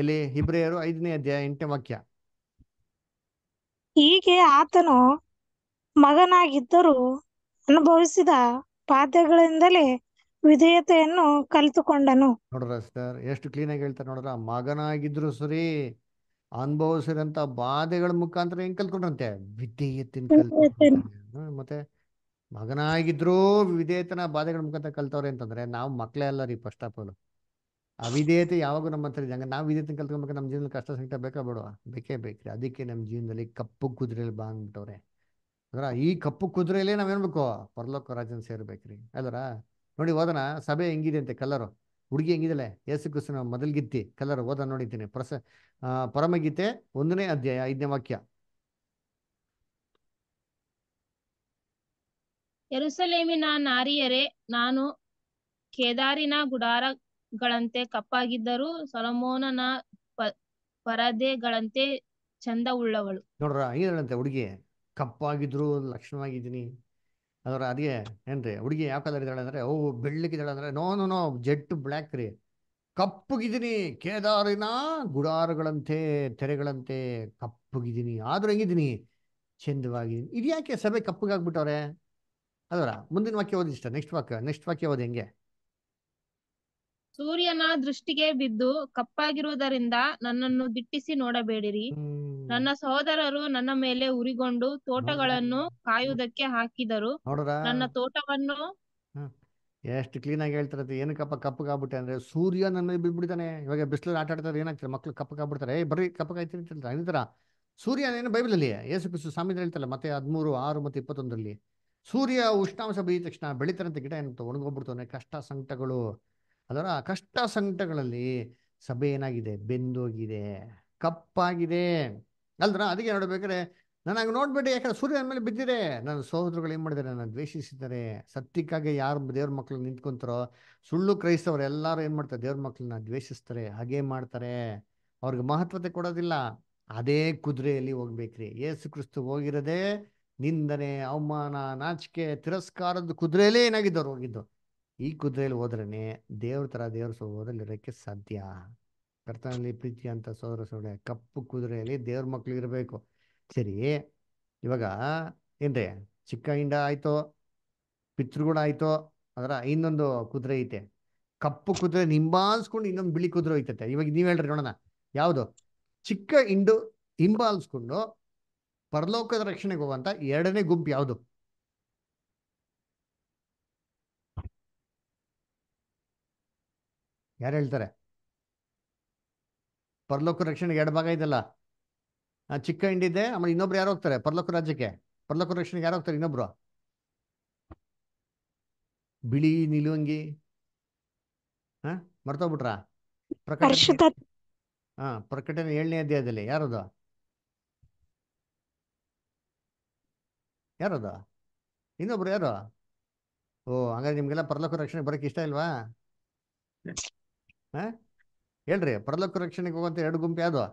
ಇಲ್ಲಿ ಇಬ್ರಿಯರು ಐದನೇ ಅಧ್ಯಾಯ ಎಂಟನೇ ವಾಕ್ಯ ಹೀಗೆ ಆತನು ಮಗನಾಗಿದ್ದರೂ ಅನುಭವಿಸಿದ ಪಾದ್ಯಗಳಿಂದಲೇ ವಿಧೇಯತೆಯನ್ನು ಕಲಿತುಕೊಂಡನು ನೋಡ್ರ ಸರ್ ಎಷ್ಟು ಕ್ಲೀನ್ ಆಗಿ ಹೇಳ್ತಾರೆ ನೋಡ್ರ ಮಗನಾಗಿದ್ರು ಸರಿ ಅನುಭವಿಸಿರಂತ ಬಾಧೆಗಳ ಮುಖಾಂತರ ಹೆಂಗ್ ಕಲ್ತ್ಕೊಂಡ್ರಂತೆ ವಿಧೇಯತನ ಮತ್ತೆ ಮಗನಾಗಿದ್ರು ವಿಧೇಯತನ ಬಾಧೆಗಳ ಮುಖಾಂತರ ಕಲ್ತವ್ರೆ ಅಂತಂದ್ರೆ ನಾವು ಮಕ್ಕಳೇ ಅಲ್ಲ ರೀ ಫಸ್ಟ್ ಆಫ್ ಆಲ್ ಅವಿಧೇಯತೆ ಯಾವಾಗ ನಮ್ಮ ಹತ್ರ ಇದೆ ಹಂಗ ನಾವು ವಿಧೇಯತನ ಕಲ್ತ್ಕೊಬೇಕು ನಮ್ಮ ಜೀವನದಲ್ಲಿ ಕಷ್ಟ ಸಂಕಟ ಬೇಕಾ ಬೇಡ ಬೇಕೇ ಬೇಕ್ರಿ ಅದಕ್ಕೆ ನಮ್ಮ ಜೀವನದಲ್ಲಿ ಕಪ್ಪು ಕುದುರೆಯಲ್ಲಿ ಬಾಂಗ್ಬಿಟ್ಟವ್ರೆ ಅದರ ಈ ಕಪ್ಪು ಕುದುರೆಯಲ್ಲೇ ನಾವೇನ್ಬೇಕು ಪರಲೋಕ ರಾಜನ್ ಸೇರ್ಬೇಕ್ರಿ ಅದರ ನೋಡಿ ಹೋದನಾ ಸಭೆ ಹೆಂಗಿದೆ ಅಂತೆ ಕಲರು ಹುಡುಗಿ ಹೆಂಗಿದಳೆ ಯೇಸು ಕೃಷ್ಣ ಮೊದಲ್ಗಿತ್ತಿ ಕಲರ್ ಓದ ನೋಡಿದ್ದೀನಿ ಪ್ರಸ ಪರಮಗೀತೆ ಒಂದನೇ ಅಧ್ಯಾಯ ಐದನೇ ವಾಕ್ಯ ಎರುಸಲೇಮಿನ ನಾರಿಯರೇ ನಾನು ಕೇದಾರಿನ ಗುಡಾರಗಳಂತೆ ಕಪ್ಪಾಗಿದ್ದರೂ ಸೊಲಮೋನನ ಪರದೆಗಳಂತೆ ಚಂದ ಉಳ್ಳವಳು ನೋಡ್ರ ಐದಳಂತೆ ಹುಡುಗಿ ಕಪ್ಪಾಗಿದ್ರು ಲಕ್ಷಣವಾಗಿದ್ದೀನಿ ಅದರ ಅದೇ ಏನ್ರಿ ಹುಡುಗಿ ಯಾವ ಕಲರ್ ಇದ್ದಾಳೆ ಅಂದ್ರೆ ಓ ಬೆಳ್ಳಗಿದ್ದಾಳೆ ಅಂದ್ರೆ no no no jet black ರೀ ಕಪ್ಪುಗಿದ್ದೀನಿ ಕೇದಾರಿನ ಗುಡಾರುಗಳಂತೆ ತೆರೆಗಳಂತೆ ಕಪ್ಪುಗಿದ್ದೀನಿ ಆದ್ರೂ ಹೆಂಗಿದ್ದೀನಿ ಚಂದವಾಗಿದ್ದೀನಿ ಇದ್ಯಾಕೆ ಸಭೆ ಕಪ್ಪಗಾಗ್ಬಿಟ್ಟವ್ರೆ ಅದರ ಮುಂದಿನ ವಾಕ್ಯ ಓದಿ ಇಷ್ಟ ನೆಕ್ಸ್ಟ್ ವಾಕ್ಯ ನೆಕ್ಸ್ಟ್ ವಾಕ್ಯ ಓದಿ ಹೆಂಗೆ ಸೂರ್ಯನ ದೃಷ್ಟಿಗೆ ಬಿದ್ದು ಕಪ್ಪಾಗಿರುವುದರಿಂದ ನನ್ನನ್ನು ದಿಟ್ಟಿಸಿ ನೋಡಬೇಡಿರಿ ನನ್ನ ಸಹೋದರರು ನನ್ನ ಮೇಲೆ ಉರಿಗೊಂಡು ತೋಟಗಳನ್ನು ಕಾಯುವುದಕ್ಕೆ ಹಾಕಿದರು ನನ್ನ ತೋಟವನ್ನು ಎಷ್ಟು ಕ್ಲೀನ್ ಆಗಿ ಹೇಳ್ತಾರೆ ಏನಕ್ಕಪ್ಪ ಕಪ್ಪಗಾಗ್ಬಿಟ್ಟೆ ಅಂದ್ರೆ ಸೂರ್ಯ ನನ್ನ ಮೇಲೆ ಬಿದ್ಬಿಡ್ತಾನೆ ಇವಾಗ ಬಿಸಿಲು ಆಟ ಆಡ್ತಾರೆ ಏನಾಗ್ತಾರೆ ಮಕ್ಳು ಕಪ್ಪಗಾಗ್ಬಿಡ್ತಾರೆ ಏ ಬರ್ರಿ ಕಪ್ಪಗಾಯ್ತಿರ್ತಿಲ್ಲ ಅನಿತರ ಸೂರ್ಯ ಏನು ಬೈಬಲ್ ಅಲ್ಲಿ ಯೇಸು ಸ್ವಾಮಿ ಹೇಳ್ತಾರೆ ಮತ್ತೆ ಹದಿಮೂರು ಆರು ಮತ್ತೆ ಇಪ್ಪತ್ತೊಂದರಲ್ಲಿ ಸೂರ್ಯ ಉಷ್ಣಾಂಶ ಬೀದ ತಕ್ಷಣ ಬೆಳಿತಾರಂತ ಗಿಡ ಏನಂತ ಒಣಗೋಗ್ಬಿಡ್ತಾನೆ ಕಷ್ಟ ಸಂಕಟಗಳು ಅದರ ಕಷ್ಟ ಸಂಕಟಗಳಲ್ಲಿ ಸಭೆ ಏನಾಗಿದೆ ಬೆಂದೋಗಿದೆ ಕಪ್ಪಾಗಿದೆ ಅಲ್ದ್ರ ಅದಕ್ಕೆ ನೋಡ್ಬೇಕಾದ್ರೆ ನನ್ ಹಂಗೆ ನೋಡ್ಬೇಡಿ ಯಾಕಂದ್ರೆ ಸೂರ್ಯನ ಮೇಲೆ ಬಿದ್ದಿದೆ ನನ್ನ ಸಹೋದರುಗಳು ಏನು ಮಾಡಿದ್ದಾರೆ ನನ್ನ ದ್ವೇಷಿಸಿದ್ದಾರೆ ಸತ್ಯಕ್ಕಾಗಿ ಯಾರು ದೇವ್ರ ಮಕ್ಕಳು ನಿಂತ್ಕೊಂತಾರೋ ಸುಳ್ಳು ಕ್ರೈಸ್ತವರು ಎಲ್ಲರೂ ಏನು ಮಾಡ್ತಾರೆ ದೇವ್ರ ಮಕ್ಳನ್ನ ದ್ವೇಷಿಸ್ತಾರೆ ಹಾಗೇ ಮಾಡ್ತಾರೆ ಅವ್ರಿಗೆ ಮಹತ್ವತೆ ಕೊಡೋದಿಲ್ಲ ಅದೇ ಕುದುರೆಯಲ್ಲಿ ಹೋಗ್ಬೇಕ್ರಿ ಯೇಸು ಕ್ರಿಸ್ತು ಹೋಗಿರದೆ ನಿಂದನೆ ಅವಮಾನ ನಾಚಿಕೆ ತಿರಸ್ಕಾರದ ಕುದುರೆಯಲ್ಲೇ ಏನಾಗಿದ್ದವ್ರು ಹೋಗಿದ್ದು ಈ ಕುದುರೆಯಲ್ಲಿ ಹೋದ್ರೇನೆ ದೇವ್ರ ತರ ದೇವ್ರ ಸೋದರಲ್ಲಿ ಇರೋಕ್ಕೆ ಸಾಧ್ಯ ಕರ್ತನಲ್ಲಿ ಪ್ರೀತಿ ಅಂತ ಸೋದರ ಸೋಡೆ ಕಪ್ಪು ಕುದುರೆಯಲ್ಲಿ ದೇವ್ರ ಮಕ್ಳು ಇರಬೇಕು ಸರಿ ಇವಾಗ ಏನ್ರಿ ಚಿಕ್ಕ ಹಿಂಡ ಆಯ್ತೋ ಪಿತೃಗುಣ ಆಯ್ತೋ ಅದರ ಇನ್ನೊಂದು ಕುದುರೆ ಐತೆ ಕಪ್ಪು ಕುದುರೆ ಹಿಂಬಾಲಿಸ್ಕೊಂಡು ಇನ್ನೊಂದು ಬಿಳಿ ಕುದುರೆ ಐತತೆ ಇವಾಗ ನೀವ್ ಹೇಳ್ರಿ ನೋಡೋಣ ಯಾವುದು ಚಿಕ್ಕ ಹಿಂಡು ಹಿಂಬಾಲಿಸ್ಕೊಂಡು ಪರಲೋಕದ ರಕ್ಷಣೆಗೆ ಹೋಗುವಂತ ಎರಡನೇ ಗುಂಪು ಯಾವುದು ಯಾರು ಹೇಳ್ತಾರೆ ಪರ್ಲೋಕ ರಕ್ಷಣೆಗೆ ಎರಡು ಭಾಗ ಇದೆಲ್ಲ ಚಿಕ್ಕ ಹಿಂಡಿದೆ ಆಮೇಲೆ ಇನ್ನೊಬ್ರು ಯಾರು ಹೋಗ್ತಾರೆ ಪರಲೋಕ ರಾಜ್ಯಕ್ಕೆ ಪರ್ಲೋಕ ರಕ್ಷಣೆಗೆ ಯಾರು ಹೋಗ್ತಾರೆ ಇನ್ನೊಬ್ರು ಬಿಳಿ ನಿಲುವಂಗಿ ಹಾ ಮರ್ತೋಗ್ಬಿಟ್ರ ಪ್ರಕಟ ಹಾ ಪ್ರಕಟಣೆ ಏಳನೇ ಅಧ್ಯಾಯದಲ್ಲಿ ಯಾರದು ಯಾರದು ಇನ್ನೊಬ್ರು ಯಾರು ಓ ಹಂಗಾದ್ರೆ ನಿಮ್ಗೆಲ್ಲ ಪರ್ಲೋಕ ರಕ್ಷಣೆ ಬರೋಕೆ ಇಷ್ಟ ಇಲ್ವಾ ಹಾ ಹೇಳ್ರಿ ಪರಲೋಕ ರಕ್ಷಣೆಗೆ ಹೋಗುವಂತ ಎರಡು ಗುಂಪು ಯಾವುದು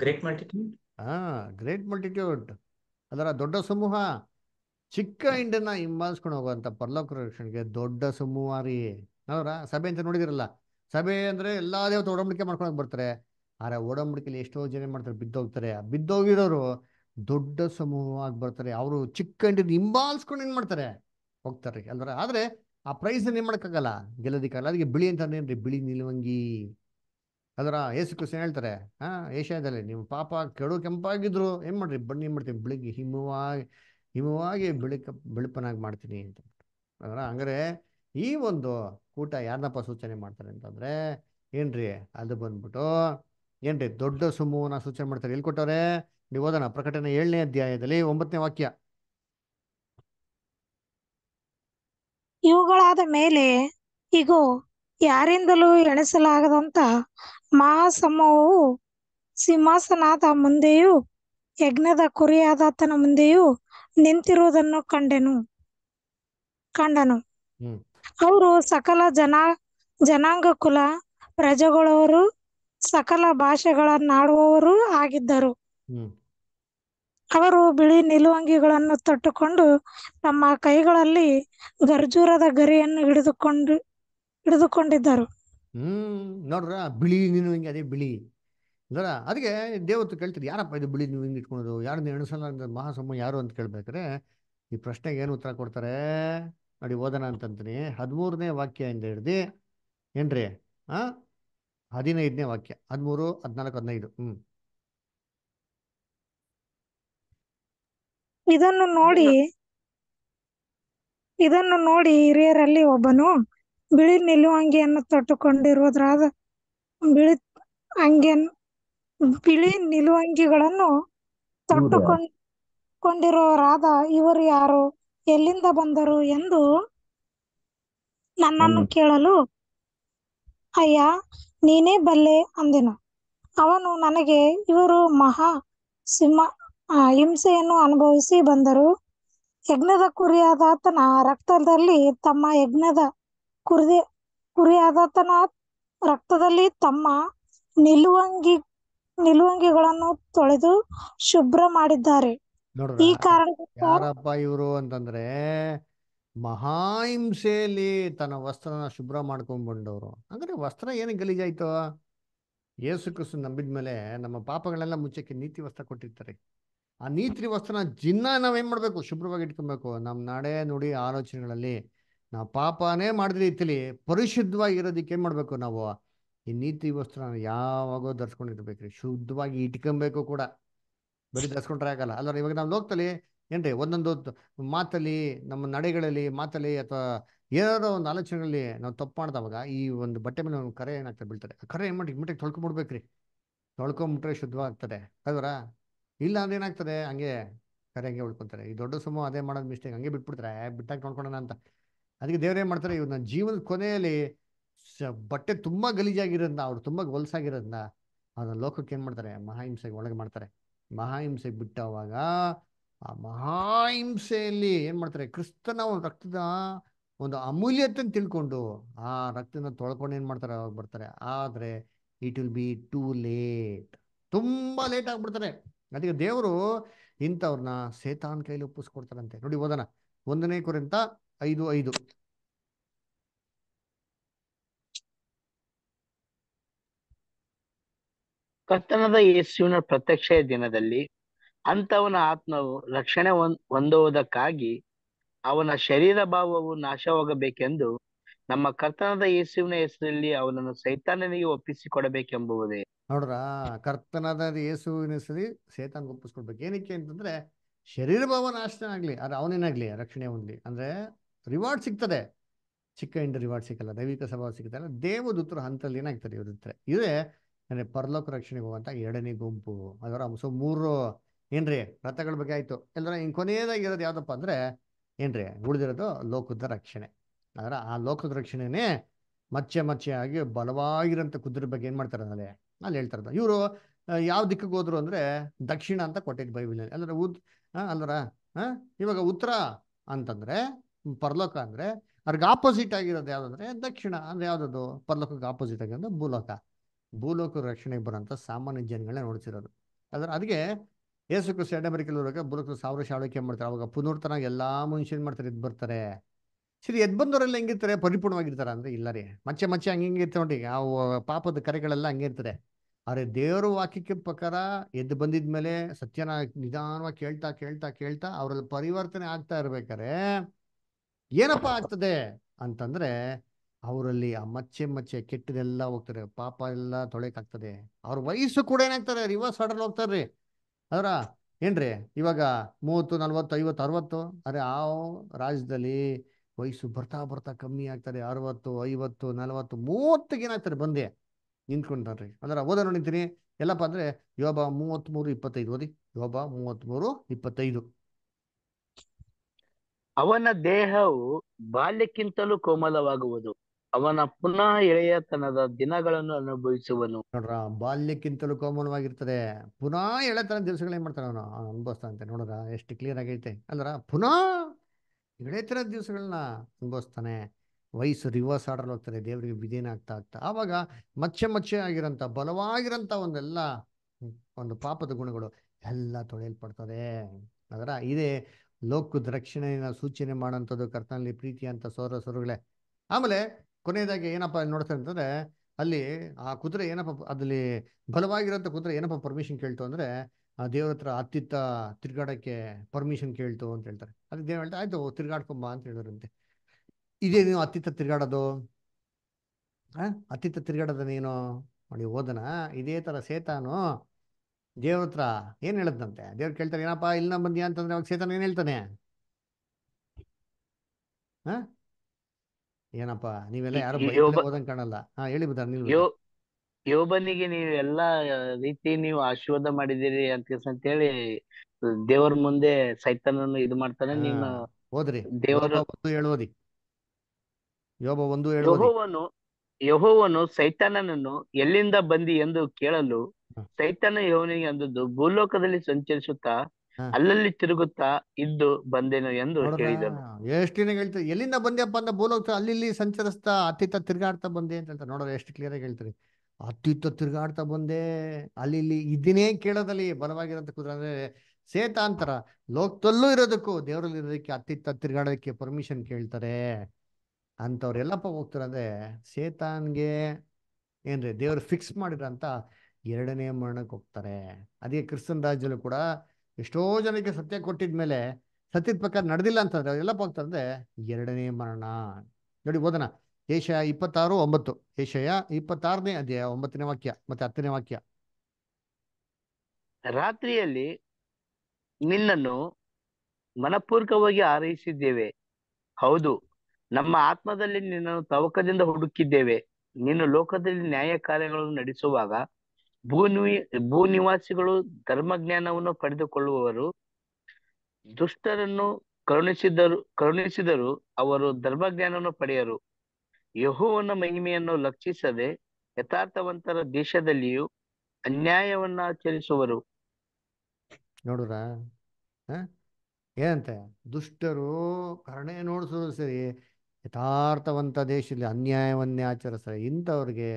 ಗ್ರೇಟ್ ಮಲ್ಟಿಟ್ಯೂಡ್ ಗ್ರೇಟ್ ಮಲ್ಟಿಟ್ಯೂಡ್ ಅದರ ದೊಡ್ಡ ಸಮೂಹ ಚಿಕ್ಕ ಇಂಡನ್ನ ಹಿಂಬಾಲಿಸ್ಕೊಂಡು ಹೋಗುವಂತ ಪರಲೋಕ ರಕ್ಷಣೆಗೆ ದೊಡ್ಡ ಸಮೂಹ ರೀ ಅವರ ಸಭೆ ಅಂತ ನೋಡಿದಿರಲ್ಲ ಸಭೆ ಅಂದ್ರೆ ಎಲ್ಲಾ ದೇವತ ಒಡಂಬಡಿಕೆ ಮಾಡ್ಕೊಂಡು ಬರ್ತಾರೆ ಆದ್ರೆ ಒಡಂಬಡಿಕೆಲಿ ಎಷ್ಟೋ ಜನ ಮಾಡ್ತಾರೆ ಬಿದ್ದೋಗ್ತಾರೆ ಬಿದ್ದೋಗಿರೋರು ದೊಡ್ಡ ಸಮೂಹವಾಗಿ ಬರ್ತಾರೆ ಅವರು ಚಿಕ್ಕ ಇಂಡಿನ ಹಿಂಬಾಲಿಸ್ಕೊಂಡು ಏನ್ ಮಾಡ್ತಾರೆ ಹೋಗ್ತಾರೆ ಅಲ್ವರ ಆದ್ರೆ ಆ ಪ್ರೈಸ್ ಏನು ಮಾಡೋಕ್ಕಾಗಲ್ಲ ಗೆಲ್ಲೋದಕ್ಕಾಗಲ್ಲ ಅದಕ್ಕೆ ಬಿಳಿ ಅಂತಂದ್ರೆ ಏನ್ರಿ ಬಿಳಿ ನಿಲುವಂಗಿ ಅದರ ಏಸು ಕೃಷ್ಣ ಹೇಳ್ತಾರೆ ಹಾ ಏಷ್ಯಾದಲ್ಲಿ ನಿಮ್ಮ ಪಾಪ ಕೆಡು ಕೆಂಪಾಗಿದ್ರು ಏನು ಮಾಡ್ರಿ ಬಣ್ಣ ಏನು ಮಾಡ್ತೀನಿ ಬೆಳಿಗ್ಗೆ ಹಿಮವಾಗಿ ಹಿಮವಾಗಿ ಬೆಳಕ ಬೆಳಪನಾಗಿ ಮಾಡ್ತೀನಿ ಅಂತ ಅದರ ಹಂಗಾರೆ ಈ ಒಂದು ಕೂಟ ಯಾರನ್ನಪ್ಪ ಸೂಚನೆ ಮಾಡ್ತಾರೆ ಅಂತಂದ್ರೆ ಏನ್ರಿ ಅದು ಬಂದ್ಬಿಟ್ಟು ಏನ್ರಿ ದೊಡ್ಡ ಸುಮುವನ್ನ ಸೂಚನೆ ಮಾಡ್ತಾರೆ ಎಲ್ಲಿ ಕೊಟ್ಟವ್ರೆ ನೀವು ಓದೋಣ ಪ್ರಕಟಣೆ ಏಳನೇ ಅಧ್ಯಾಯದಲ್ಲಿ ಒಂಬತ್ತನೇ ವಾಕ್ಯ ಇವುಗಳಾದ ಮೇಲೆ ಇಗೋ ಯಾರಿಂದಲೂ ಎಣಿಸಲಾಗದಂತ ಮಹಾಸಮೂಹವು ಸಿಂಹಾಸನಾದ ಮುಂದೆಯೂ ಯಜ್ಞದ ಕುರಿಯಾದಾತನ ಮುಂದೆಯೂ ನಿಂತಿರುವುದನ್ನು ಕಂಡೆನು ಕಂಡನು ಅವರು ಸಕಲ ಜನ ಜನಾಂಗ ಕುಲ ಪ್ರಜೆಗಳವರು ಸಕಲ ಭಾಷೆಗಳನ್ನಾಡುವವರು ಆಗಿದ್ದರು ಅವರು ಬಿಳಿ ನಿಲುವಂಗಿಗಳನ್ನು ತೊಟ್ಟುಕೊಂಡು ತಮ್ಮ ಕೈಗಳಲ್ಲಿ ಗರ್ಜೂರದ ಗರಿಯನ್ನು ಹಿಡಿದುಕೊಂಡು ಹಿಡಿದುಕೊಂಡಿದ್ದರು ಹ್ಮ್ ನೋಡ್ರ ಬಿಳಿ ನಿಲುವಂಗಿ ಅದೇ ಬಿಳಿ ಅಂದ್ರ ಅದಕ್ಕೆ ದೇವತ್ತು ಕೇಳ್ತೀರಿ ಯಾರಪ್ಪ ಇದು ಬಿಳಿ ನಿಲುವಂಗಿ ಇಟ್ಕೊಳೋದು ಯಾರು ಸಲ ಮಹಾಸಮ ಯಾರು ಅಂತ ಕೇಳ್ಬೇಕ್ರೆ ಈ ಪ್ರಶ್ನೆಗೆ ಏನು ಉತ್ತರ ಕೊಡ್ತಾರೆ ನೋಡಿ ಓದನ ಅಂತಂತೀನಿ ಹದಿಮೂರನೇ ವಾಕ್ಯ ಇಂದ ಹಿಡ್ದು ಏನ್ರಿ ಆ ಹದಿನೈದನೇ ವಾಕ್ಯ ಹದಿಮೂರು ಹದಿನಾಲ್ಕು ಹದಿನೈದು ಹ್ಮ್ ಇದನ್ನು ನೋಡಿ ಇದನ್ನು ನೋಡಿ ಹಿರಿಯರಲ್ಲಿ ಒಬ್ಬನು ಬಿಳಿ ನಿಲುವಂಗಿಯನ್ನು ತೊಟ್ಟುಕೊಂಡಿರುವುದರಾದ ಬಿಳಿ ಅಂಗಿಯನ್ನು ಬಿಳಿ ನಿಲುವಂಗಿಗಳನ್ನು ತೊಟ್ಟುಕೊಂಡಿರುವವರಾದ ಇವರು ಯಾರು ಎಲ್ಲಿಂದ ಬಂದರು ಎಂದು ನನ್ನನ್ನು ಕೇಳಲು ಅಯ್ಯ ನೀನೇ ಬಲ್ಲೆ ಅಂದೆನು ಅವನು ನನಗೆ ಇವರು ಮಹಾ ಸಿಂಹ ಹಿಂಸೆಯನ್ನು ಅನುಭವಿಸಿ ಬಂದರು ಯಜ್ಞದ ಕುರಿಯಾದಾತನ ರಕ್ತದಲ್ಲಿ ತಮ್ಮ ಯಜ್ಞದ ಕುರಿ ಕುರಿಯಾದಾತನ ರಕ್ತದಲ್ಲಿ ತಮ್ಮ ನಿಲುವಂಗಿ ನಿಲುವಂಗಿಗಳನ್ನು ತೊಳೆದು ಶುಭ್ರ ಮಾಡಿದ್ದಾರೆ ಈ ಕಾರಣ ಇವರು ಅಂತಂದ್ರೆ ಹಿಂಸೆಯಲ್ಲಿ ತನ್ನ ವಸ್ತ್ರನ ಶುಭ್ರ ಬಂದವರು ಅಂದ್ರೆ ವಸ್ತ್ರ ಏನು ಗಲೀಜಾಯ್ತು ಯೇಸು ಕ್ರಿಸ್ತು ನಂಬಿದ್ಮೇಲೆ ನಮ್ಮ ಪಾಪಗಳೆಲ್ಲ ಮುಚ್ಚಕ್ಕೆ ನೀತಿ ವಸ್ತ್ರ ಕೊಟ್ಟಿರ್ತಾರೆ ಆ ನೀತಿ ವಸ್ತ್ರ ಜಿನ್ನ ಏನು ಮಾಡಬೇಕು ಶುಭ್ರವಾಗಿ ಇಟ್ಕೊಬೇಕು ನಮ್ಮ ನಾಡೆ ನುಡಿ ಆಲೋಚನೆಗಳಲ್ಲಿ ನಾವು ಪಾಪನೇ ಮಾಡಿದ್ರೆ ಇತ್ತಲಿ ಪರಿಶುದ್ಧವಾಗಿ ಇರೋದಕ್ಕೆ ಏನು ಮಾಡಬೇಕು ನಾವು ಈ ನೀತಿ ವಸ್ತ್ರ ಯಾವಾಗೋ ರೀ ಶುದ್ಧವಾಗಿ ಇಟ್ಕೊಬೇಕು ಕೂಡ ಬರೀ ಧರ್ಸ್ಕೊಂಡ್ರೆ ಆಗಲ್ಲ ಅಲ್ಲ ಇವಾಗ ನಾವು ಲೋಕದಲ್ಲಿ ಏನ್ರಿ ಒಂದೊಂದು ಮಾತಲ್ಲಿ ನಮ್ಮ ನಡೆಗಳಲ್ಲಿ ಮಾತಲ್ಲಿ ಅಥವಾ ಏನಾದ್ರೂ ಒಂದು ಆಲೋಚನೆಗಳಲ್ಲಿ ನಾವು ತಪ್ಪು ಮಾಡಿದವಾಗ ಈ ಒಂದು ಬಟ್ಟೆ ಮೇಲೆ ಒಂದು ಕರೆ ಏನಾಗ್ತದೆ ಬೀಳ್ತಾರೆ ಕರೆ ಏನು ಮಾಡಿ ಮಿಟ್ಟಿಗೆ ತೊಳ್ಕೊಂಡ್ಬಿಡ್ಬೇಕ್ರಿ ತೊಳ್ಕೊಂಬಿಟ್ರೆ ಶುದ್ಧವಾಗ್ತದೆ ಅದರ ಇಲ್ಲ ಅಂದ್ರೆ ಏನಾಗ್ತದೆ ಹಂಗೆ ಕರೆ ಹಂಗೆ ಉಳ್ಕೊತಾರೆ ಈ ದೊಡ್ಡ ಸುಮ್ಮ ಅದೇ ಮಾಡೋದು ಮಿಸ್ಟೇಕ್ ಹಂಗೆ ಬಿಟ್ಬಿಡ್ತಾರೆ ಬಿಟ್ಟಾಗ ನೋಡ್ಕೊಳೋಣ ಅಂತ ಅದಕ್ಕೆ ದೇವ್ರೇನ್ ಮಾಡ್ತಾರೆ ನನ್ನ ಜೀವನದ ಕೊನೆಯಲ್ಲಿ ಬಟ್ಟೆ ತುಂಬಾ ಗಲೀಜಾಗಿರೋದನ್ನ ಅವ್ರು ತುಂಬ ಹೊಲಸಾಗಿರೋದನ್ನ ಅವ್ರ ಲೋಕಕ್ಕೆ ಏನು ಮಾಡ್ತಾರೆ ಮಹಾಹಿಂಸೆಗೆ ಒಳಗೆ ಮಾಡ್ತಾರೆ ಮಹಾಹಿಂಸೆಗೆ ಬಿಟ್ಟವಾಗ ಆ ಮಹಾಹಿಂಸೆಯಲ್ಲಿ ಏನು ಮಾಡ್ತಾರೆ ಕ್ರಿಸ್ತನ ಒಂದು ರಕ್ತದ ಒಂದು ಅಮೂಲ್ಯತೆ ತಿಳ್ಕೊಂಡು ಆ ರಕ್ತನ ತೊಳ್ಕೊಂಡು ಏನು ಮಾಡ್ತಾರೆ ಅವಾಗ ಬರ್ತಾರೆ ಆದ್ರೆ it will be too late ತುಂಬಾ ಲೇಟ್ ಆಗ್ಬಿಡ್ತಾರೆ ಅದಕ್ಕೆ ದೇವರು ಇಂಥವ್ರನ್ನ ಸೇತಾನ್ ಕೈಲಿ ಒಪ್ಪಿಸ್ಕೊಡ್ತಾರಂತೆ ನೋಡಿ ಓದೋಣ ಒಂದನೇ ಕುರಿತ ಐದು ಐದು ಕತ್ತನದ ಯೇಸುವಿನ ಪ್ರತ್ಯಕ್ಷ ದಿನದಲ್ಲಿ ಅಂತವನ ಆತ್ಮವು ರಕ್ಷಣೆ ಹೊಂದುವುದಕ್ಕಾಗಿ ಅವನ ಶರೀರ ಭಾವವು ನಾಶವಾಗಬೇಕೆಂದು ನಮ್ಮ ಕರ್ತನದ ಯೇಸುವಿನ ಹೆಸರಲ್ಲಿ ಅವನನ್ನು ಸೈತಾನನಿಗೆ ಒಪ್ಪಿಸಿಕೊಡಬೇಕೆಂಬುದೇ ನೋಡ್ರ ಕರ್ತನದ ಯೇಸುವಿನ ಹೆಸರಿ ಸೈತಾನ್ಗೆ ಒಪ್ಪಿಸ್ಕೊಡ್ಬೇಕು ಏನಕ್ಕೆ ಅಂತಂದ್ರೆ ಶರೀರ ಭಾವ ನಾಶನ ಆಗ್ಲಿ ಅದು ಅವನೇನಾಗ್ಲಿ ರಕ್ಷಣೆ ಹೊಂದ್ಲಿ ಅಂದ್ರೆ ರಿವಾರ್ಡ್ ಸಿಗ್ತದೆ ಚಿಕ್ಕ ಇಂಡ ರಿವಾರ್ಡ್ ಸಿಕ್ಕಲ್ಲ ದೈವಿಕ ಸ್ವಭಾವ ಸಿಗುತ್ತಲ್ಲ ದೇವದೂತರ ಹಂತದಲ್ಲಿ ಏನಾಗ್ತದೆ ಇವ್ರ ಇದೇ ಅಂದ್ರೆ ಪರಲೋಕ ರಕ್ಷಣೆಗೆ ಹೋಗುವಂತ ಎರಡನೇ ಗುಂಪು ಅದರ ಸೊ ಮೂರು ಏನ್ರಿ ರಥಗಳ ಬಗ್ಗೆ ಆಯ್ತು ಎಲ್ಲರ ಇನ್ ಕೊನೆಯದಾಗಿರೋದು ಯಾವ್ದಪ್ಪ ಅಂದ್ರೆ ಏನ್ರಿ ಉಳಿದಿರೋದು ಲೋಕದ ರಕ್ಷಣೆ ಅದರ ಆ ಲೋಕದ ರಕ್ಷಣೆನೇ ಮಚ್ಚೆ ಮಚ್ಚೆ ಆಗಿ ಬಲವಾಗಿರೋಂಥ ಕುದುರೆ ಬಗ್ಗೆ ಏನು ಮಾಡ್ತಾರೆ ಅಂದರೆ ಅಲ್ಲಿ ಹೇಳ್ತಾರೆ ಇವರು ಯಾವ ದಿಕ್ಕಿಗೆ ಹೋದ್ರು ಅಂದರೆ ದಕ್ಷಿಣ ಅಂತ ಕೊಟ್ಟಿದ್ದು ಬೈಬಲ್ನಲ್ಲಿ ಅಂದರೆ ಉದ್ ಅಲ್ಲರ ಇವಾಗ ಉತ್ತರ ಅಂತಂದರೆ ಪರಲೋಕ ಅಂದರೆ ಅವ್ರಿಗೆ ಆಪೋಸಿಟ್ ಆಗಿರೋದು ಯಾವುದಂದ್ರೆ ದಕ್ಷಿಣ ಅಂದ್ರೆ ಯಾವುದದು ಪರಲೋಕಕ್ಕೆ ಆಪೋಸಿಟ್ ಆಗಿರೋದು ಭೂಲೋಕ ಭೂಲೋಕ ರಕ್ಷಣೆಗೆ ಬರೋಂಥ ಸಾಮಾನ್ಯ ಜನಗಳನ್ನ ನೋಡ್ತಿರೋದು ಅದರ ಅದಕ್ಕೆ ಯೇಸು ಕ್ರಿಸ್ತ ಎಡಮರಿಕೆಲ್ ಭೂಲೋಕ ಸಾವಿರ ಶಾಳಕ್ಕೆ ಮಾಡ್ತಾರೆ ಅವಾಗ ಪುನರ್ತನಾಗಿ ಎಲ್ಲ ಮನುಷ್ಯನ್ ಮಾಡ್ತಾರೆ ಇದು ಬರ್ತಾರೆ ಸರಿ ಎದ್ ಬಂದವರೆಲ್ಲ ಹೆಂಗಿರ್ತಾರೆ ಪರಿಪೂರ್ಣವಾಗಿರ್ತಾರ ಅಂದ್ರೆ ಇಲ್ಲ ರೀ ಮಚ್ಚೆ ಮಚ್ಚೆ ಹಂಗೆ ನೋಡಿ ಆ ಪಾಪದ ಕರೆಗಳೆಲ್ಲ ಹಂಗಿರ್ತಾರೆ ಅರೆ ಆದ್ರೆ ದೇವರ ವಾಕ್ಯಕ್ಕೆ ಪ್ರಕಾರ ಎದ್ದು ಬಂದಿದ್ಮೇಲೆ ಸತ್ಯನ ನಿಧಾನವಾಗಿ ಕೇಳ್ತಾ ಕೇಳ್ತಾ ಕೇಳ್ತಾ ಅವರಲ್ಲಿ ಪರಿವರ್ತನೆ ಆಗ್ತಾ ಇರ್ಬೇಕಾರೆ ಏನಪ್ಪಾ ಆಗ್ತದೆ ಅಂತಂದ್ರೆ ಅವರಲ್ಲಿ ಆ ಮಚ್ಚೆ ಮಚ್ಚೆ ಕೆಟ್ಟದೆಲ್ಲ ಹೋಗ್ತಾರೆ ಪಾಪ ಎಲ್ಲ ತೊಳೆಕಾಗ್ತದೆ ಅವ್ರ ವಯಸ್ಸು ಕೂಡ ಏನಾಗ್ತಾರೆ ರಿವರ್ಸ್ ಆರ್ಡರ್ ಹೋಗ್ತಾರ್ರಿ ಅದರ ಏನ್ರಿ ಇವಾಗ ಮೂವತ್ತು ನಲ್ವತ್ತು ಐವತ್ತು ಅರವತ್ತು ಅರೆ ಆ ರಾಜ್ಯದಲ್ಲಿ ವಯಸ್ಸು ಬರ್ತಾ ಬರ್ತಾ ಕಮ್ಮಿ ಆಗ್ತಾರೆ ಅರವತ್ತು ಐವತ್ತು ನಲವತ್ತು ಮೂವತ್ತಿಗೆ ಏನಾಗ್ತಾರೆ ಬಂದೆ ನಿಂತ್ಕೊಂಡ್ರಿ ಅಂದ್ರೆ ಓದ ನೋಡಿದ್ದೀನಿ ಎಲ್ಲಪ್ಪ ಅಂದ್ರೆ ಯೋಬ ಮೂರು ಇಪ್ಪತ್ತೈದು ಓದಿ ಯೋಬ ಮೂವತ್ಮೂರು ಇಪ್ಪತ್ತೈದು ಅವನ ದೇಹವು ಬಾಲ್ಯಕ್ಕಿಂತಲೂ ಕೋಮಲವಾಗುವುದು ಅವನ ಪುನಃ ಎಳೆಯತನದ ದಿನಗಳನ್ನು ಅನುಭವಿಸುವನು ನೋಡ್ರ ಬಾಲ್ಯಕ್ಕಿಂತಲೂ ಕೋಮಲವಾಗಿರ್ತದೆ ಪುನಃ ಎಳೆತನ ದಿವಸಗಳು ಏನ್ ಮಾಡ್ತಾನೆ ಅವನು ಅನುಭವಿಸ್ತಾನಂತೆ ನೋಡ್ರ ಎಷ್ಟು ಕ್ಲಿಯರ್ ಆಗೈತೆ ಅಂದ್ರ ಪುನಃ ಇಡೇ ಥರ ದಿವಸಗಳನ್ನ ಅನುಭವಿಸ್ತಾನೆ ವಯಸ್ಸು ರಿವರ್ಸ್ ಆರ್ಡರ್ ಹೋಗ್ತಾರೆ ದೇವರಿಗೆ ವಿಧೇನ ಆಗ್ತಾ ಆಗ್ತಾ ಆವಾಗ ಮಚ್ಚೆ ಮಚ್ಚೆ ಆಗಿರೋಂಥ ಬಲವಾಗಿರೋಂಥ ಒಂದೆಲ್ಲ ಒಂದು ಪಾಪದ ಗುಣಗಳು ಎಲ್ಲ ತೊಳೆಯಲ್ಪಡ್ತದೆ ಅದರ ಇದೇ ಲೋಕದ ರಕ್ಷಣೆಯ ಸೂಚನೆ ಮಾಡೋಂಥದ್ದು ಕರ್ತನಲ್ಲಿ ಪ್ರೀತಿ ಅಂತ ಸೋರ ಸೋರುಗಳೇ ಆಮೇಲೆ ಕೊನೆಯದಾಗಿ ಏನಪ್ಪ ನೋಡ್ತಾರೆ ಅಂತಂದ್ರೆ ಅಲ್ಲಿ ಆ ಕುದುರೆ ಏನಪ್ಪ ಅದಲ್ಲಿ ಬಲವಾಗಿರೋಂಥ ಕುದುರೆ ಏನಪ್ಪ ಪರ್ಮಿಷನ್ ಕೇಳ್ತು ಅಂದ್ರೆ ಆ ದೇವ್ರ ಹತ್ರ ಅತ್ತಿತ್ತ ತಿರ್ಗಾಡಕ್ಕೆ ಪರ್ಮಿಷನ್ ಕೇಳ್ತು ಅಂತ ಹೇಳ್ತಾರೆ ಅದಕ್ಕೆ ದೇವ್ರು ಹೇಳ್ತಾ ಆಯ್ತು ತಿರ್ಗಾಡ್ಕೊಂಬ ಅಂತ ಹೇಳಿದ್ರಂತೆ ಇದೇ ನೀವು ಅತ್ತಿತ್ತ ತಿರ್ಗಾಡೋದು ಆ ಅತ್ತಿತ್ತ ತಿರ್ಗಾಡೋದ ನೀನು ನೋಡಿ ಓದನ ಇದೇ ತರ ಸೇತಾನು ದೇವ್ರ ಹತ್ರ ಏನು ಹೇಳದಂತೆ ದೇವ್ರು ಕೇಳ್ತಾರೆ ಏನಪ್ಪ ಇಲ್ಲಿನ ಬಂದ್ಯಾ ಅಂತಂದ್ರೆ ಅವಾಗ ಸೇತಾನ ಏನ್ ಹೇಳ್ತಾನೆ ಏನಪ್ಪ ನೀವೆಲ್ಲ ಯಾರು ಓದಂಗ್ ಕಾಣಲ್ಲ ಹಾ ಹೇಳಿ ಬಿದ್ದಾರೆ ನೀವು ಯೋಬನಿಗೆ ನೀವು ಎಲ್ಲಾ ರೀತಿ ನೀವು ಆಶೀರ್ವಾದ ಮಾಡಿದಿರಿ ಅಂತ ಕೆಲ್ಸ ಅಂತ ಹೇಳಿ ದೇವರ ಮುಂದೆ ಸೈತನನ್ನು ಇದು ಮಾಡ್ತಾನೆ ನೀನು ಓದ್ರಿ ದೇವರ ಹೇಳೋದಿ ಯೋಬ ಒಂದು ಯಹೋವನು ಯಹೋವನು ಸೈತಾನನನ್ನು ಎಲ್ಲಿಂದ ಬಂದಿ ಎಂದು ಕೇಳಲು ಸೈತಾನ ಯೋವನಿಗೆ ಅಂದದ್ದು ಭೂಲೋಕದಲ್ಲಿ ಸಂಚರಿಸುತ್ತಾ ಅಲ್ಲಲ್ಲಿ ತಿರುಗುತ್ತಾ ಇದ್ದು ಬಂದೇನು ಎಂದು ಹೇಳಿದನು ಎಷ್ಟು ಎಲ್ಲಿಂದ ಬಂದ್ಯಪ್ಪ ಅಂದ ಭೂಲೋಕ ಅಲ್ಲಿ ಸಂಚರಿಸ್ತಾ ಅತಿತ ತಿರುಗಾಡ್ತಾ ಬಂದೆ ಅಂತ ಹೇಳ್ತಾರೆ ಎಷ್ಟು ಕ್ಲಿಯರ್ ಆಗಿ ಹೇಳ್ತೀರಿ ಅತ್ತಿತ್ತ ತಿರುಗಾಡ್ತಾ ಬಂದೆ ಅಲ್ಲಿ ಇಲ್ಲಿ ಇದನ್ನೇ ಕೇಳೋದಲ್ಲಿ ಬಲವಾಗಿರೋಂಥ ಕುದುರೆ ಅಂದ್ರೆ ಅಂತಾರ ಲೋಕದಲ್ಲೂ ಇರೋದಕ್ಕೂ ದೇವರಲ್ಲಿ ಇರೋದಕ್ಕೆ ಅತ್ತಿತ್ತ ತಿರುಗಾಡೋದಕ್ಕೆ ಪರ್ಮಿಷನ್ ಕೇಳ್ತಾರೆ ಅಂಥವ್ರೆಲ್ಲಪ್ಪ ಹೋಗ್ತಾರೆ ಅಂದ್ರೆ ಸೇತಾನ್ಗೆ ಏನ್ರಿ ದೇವರು ಫಿಕ್ಸ್ ಮಾಡಿರಂತ ಎರಡನೇ ಮರಣಕ್ಕೆ ಹೋಗ್ತಾರೆ ಅದೇ ಕ್ರಿಸ್ತನ್ ರಾಜ್ಯದಲ್ಲೂ ಕೂಡ ಎಷ್ಟೋ ಜನಕ್ಕೆ ಸತ್ಯ ಕೊಟ್ಟಿದ್ಮೇಲೆ ಸತ್ಯದ ಪ್ರಕಾರ ನಡೆದಿಲ್ಲ ಅಂತಂದ್ರೆ ಎಲ್ಲಪ್ಪ ಹೋಗ್ತಾರೆ ಅಂದ್ರೆ ಎರಡನೇ ಮರಣ ನೋಡಿ ಓದೋಣ ಏಷಯ ಇಪ್ಪತ್ತಾರು ಒಂಬತ್ತು ಏಷಯ ಇಪ್ಪತ್ತಾರನೇ ಅಧ್ಯಾಯ ಒಂಬತ್ತನೇ ವಾಕ್ಯ ಮತ್ತೆ ಹತ್ತನೇ ವಾಕ್ಯ ರಾತ್ರಿಯಲ್ಲಿ ನಿನ್ನನ್ನು ಮನಪೂರ್ವಕವಾಗಿ ಆರೈಸಿದ್ದೇವೆ ಹೌದು ನಮ್ಮ ಆತ್ಮದಲ್ಲಿ ನಿನ್ನನ್ನು ತವಕದಿಂದ ಹುಡುಕಿದ್ದೇವೆ ನೀನು ಲೋಕದಲ್ಲಿ ನ್ಯಾಯ ಕಾರ್ಯಗಳನ್ನು ನಡೆಸುವಾಗ ಭೂನಿ ಭೂ ನಿವಾಸಿಗಳು ಧರ್ಮಜ್ಞಾನವನ್ನು ಪಡೆದುಕೊಳ್ಳುವವರು ದುಷ್ಟರನ್ನು ಕರುಣಿಸಿದರು ಕರುಣಿಸಿದರು ಅವರು ಧರ್ಮಜ್ಞಾನವನ್ನು ಪಡೆಯರು ಯಹೋವನ ಮಹಿಮೆಯನ್ನು ಲಕ್ಷಿಸದೆ ಯಥಾರ್ಥವಂತರ ದೇಶದಲ್ಲಿಯೂ ಅನ್ಯಾಯವನ್ನ ಆಚರಿಸುವರು ನೋಡುರ ಏನಂತೆ ದುಷ್ಟರು ಕರ್ಣೆ ನೋಡಿಸೋದು ಸರಿ ಯಥಾರ್ಥವಂತ ದೇಶದಲ್ಲಿ ಅನ್ಯಾಯವನ್ನೇ ಆಚರಿಸ್ತಾರೆ ಇಂಥವ್ರಿಗೆ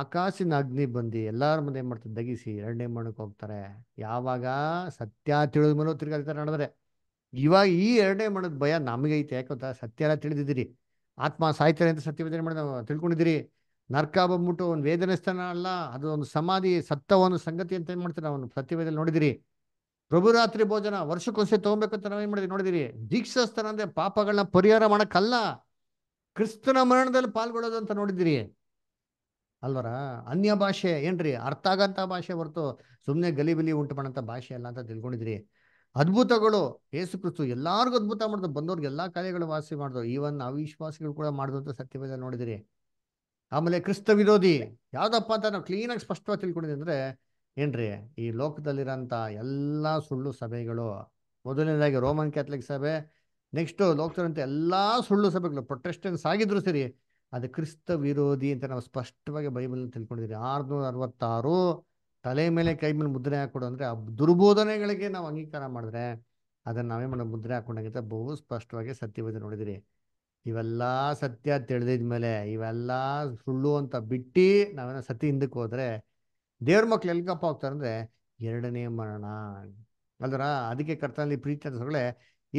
ಆಕಾಶಿನ ಅಗ್ನಿ ಬಂದು ಎಲ್ಲರ ಮುಂದೆ ಮಾಡ್ತಾರೆ ದಗಿಸಿ ಎರಡನೇ ಮಣಕ್ಕೆ ಹೋಗ್ತಾರೆ ಯಾವಾಗ ಸತ್ಯ ತಿಳಿದ ಮೇಲೆ ತಿರ್ಗಾತಾರೆ ನಡೆದ್ರೆ ಇವಾಗ ಈ ಎರಡನೇ ಮಣದ ಭಯ ನಮಗೈತೆ ಯಾಕಂತ ಸತ್ಯ ಎಲ್ಲ ತಿಳಿದಿದ್ದೀರಿ ಆತ್ಮ ಸಾಯ್ತಾರೆ ಅಂತ ಸತ್ಯವೇದನೆ ಮಾಡಿ ನಾವು ತಿಳ್ಕೊಂಡಿದ್ದೀರಿ ನರ್ಕ ಬಂದ್ಬಿಟ್ಟು ಒಂದು ವೇದನೆ ಸ್ಥಾನ ಅಲ್ಲ ಅದು ಒಂದು ಸಮಾಧಿ ಸತ್ತ ಒಂದು ಸಂಗತಿ ಅಂತ ಏನು ಮಾಡ್ತಾರೆ ನಾವು ಸತ್ಯವೇದಲ್ಲಿ ನೋಡಿದಿರಿ ಪ್ರಭುರಾತ್ರಿ ಭೋಜನ ವರ್ಷಕ್ಕೊಂದ್ಸೆ ತಗೊಬೇಕಂತ ಅಂತ ನಾವೇನು ಮಾಡಿದ್ವಿ ನೋಡಿದಿರಿ ದೀಕ್ಷಾ ಸ್ಥಾನ ಅಂದ್ರೆ ಪಾಪಗಳನ್ನ ಪರಿಹಾರ ಮಾಡಕ್ಕಲ್ಲ ಕ್ರಿಸ್ತನ ಮರಣದಲ್ಲಿ ಪಾಲ್ಗೊಳ್ಳೋದು ಅಂತ ನೋಡಿದಿರಿ ಅಲ್ವರ ಅನ್ಯ ಭಾಷೆ ಏನ್ರಿ ಅರ್ಥ ಆಗಂತ ಭಾಷೆ ಹೊರತು ಸುಮ್ಮನೆ ಗಲಿಬಿಲಿ ಉಂಟು ಮಾಡೋಂಥ ಭಾಷೆ ಅಲ್ಲ ಅಂತ ತಿಳ್ಕೊಂಡಿದ್ರಿ ಅದ್ಭುತಗಳು ಯೇಸು ಕ್ರಿಸ್ತು ಎಲ್ಲಾರ್ಗು ಅದ್ಭುತ ಮಾಡಿದ್ರು ಬಂದವ್ರಿಗೆ ಎಲ್ಲಾ ಕಾರ್ಯಗಳು ವಾಸಿ ಮಾಡಿದ್ರು ಈವನ್ ಅವಿಶ್ವಾಸಿಗಳು ಕೂಡ ಮಾಡಿದಂತ ಸತ್ಯವೇದ ನೋಡಿದಿರಿ ಆಮೇಲೆ ಕ್ರಿಸ್ತ ವಿರೋಧಿ ಯಾವ್ದಪ್ಪ ಅಂತ ನಾವು ಕ್ಲೀನಾಗಿ ಸ್ಪಷ್ಟವಾಗಿ ತಿಳ್ಕೊಂಡಿದ್ವಿ ಅಂದ್ರೆ ಏನ್ರಿ ಈ ಲೋಕದಲ್ಲಿರೋಂಥ ಎಲ್ಲ ಸುಳ್ಳು ಸಭೆಗಳು ಮೊದಲನೇದಾಗಿ ರೋಮನ್ ಕ್ಯಾಥಲಿಕ್ ಸಭೆ ನೆಕ್ಸ್ಟ್ ಲೋಕದಲ್ಲಿರೋಂಥ ಎಲ್ಲ ಸುಳ್ಳು ಸಭೆಗಳು ಪ್ರೊಟೆಸ್ಟೆನ್ಸ್ ಆಗಿದ್ರು ಸರಿ ಅದು ಕ್ರಿಸ್ತ ವಿರೋಧಿ ಅಂತ ನಾವು ಸ್ಪಷ್ಟವಾಗಿ ಬೈಬಲ್ ತಿಳ್ಕೊಂಡಿದ್ದೀರಿ ಆರ್ನೂರ ಅರವತ್ತಾರು ತಲೆ ಮೇಲೆ ಕೈ ಮೇಲೆ ಮುದ್ರೆ ಹಾಕೊಡು ಅಂದ್ರೆ ಆ ದುರ್ಬೋಧನೆಗಳಿಗೆ ನಾವು ಅಂಗೀಕಾರ ಮಾಡಿದ್ರೆ ಅದನ್ನ ನಾವೇ ಮಾಡೋ ಮುದ್ರೆ ಹಾಕೊಂಡಂಗಿಂತ ಬಹು ಸ್ಪಷ್ಟವಾಗಿ ಸತ್ಯವಾದ ನೋಡಿದಿರಿ ಇವೆಲ್ಲ ಸತ್ಯ ತಿಳಿದಿದ ಮೇಲೆ ಇವೆಲ್ಲ ಸುಳ್ಳು ಅಂತ ಬಿಟ್ಟು ನಾವೇನ ಸತಿ ಹಿಂದಕ್ಕೆ ಹೋದ್ರೆ ದೇವ್ರ ಮಕ್ಳು ಎಲ್ಕಪ್ಪ ಹೋಗ್ತಾರೆ ಅಂದ್ರೆ ಎರಡನೇ ಮರಣ ಅಲ್ದರ ಅದಕ್ಕೆ ಕರ್ತನಲ್ಲಿ ಪ್ರೀತಿ ಅಂತಗಳೇ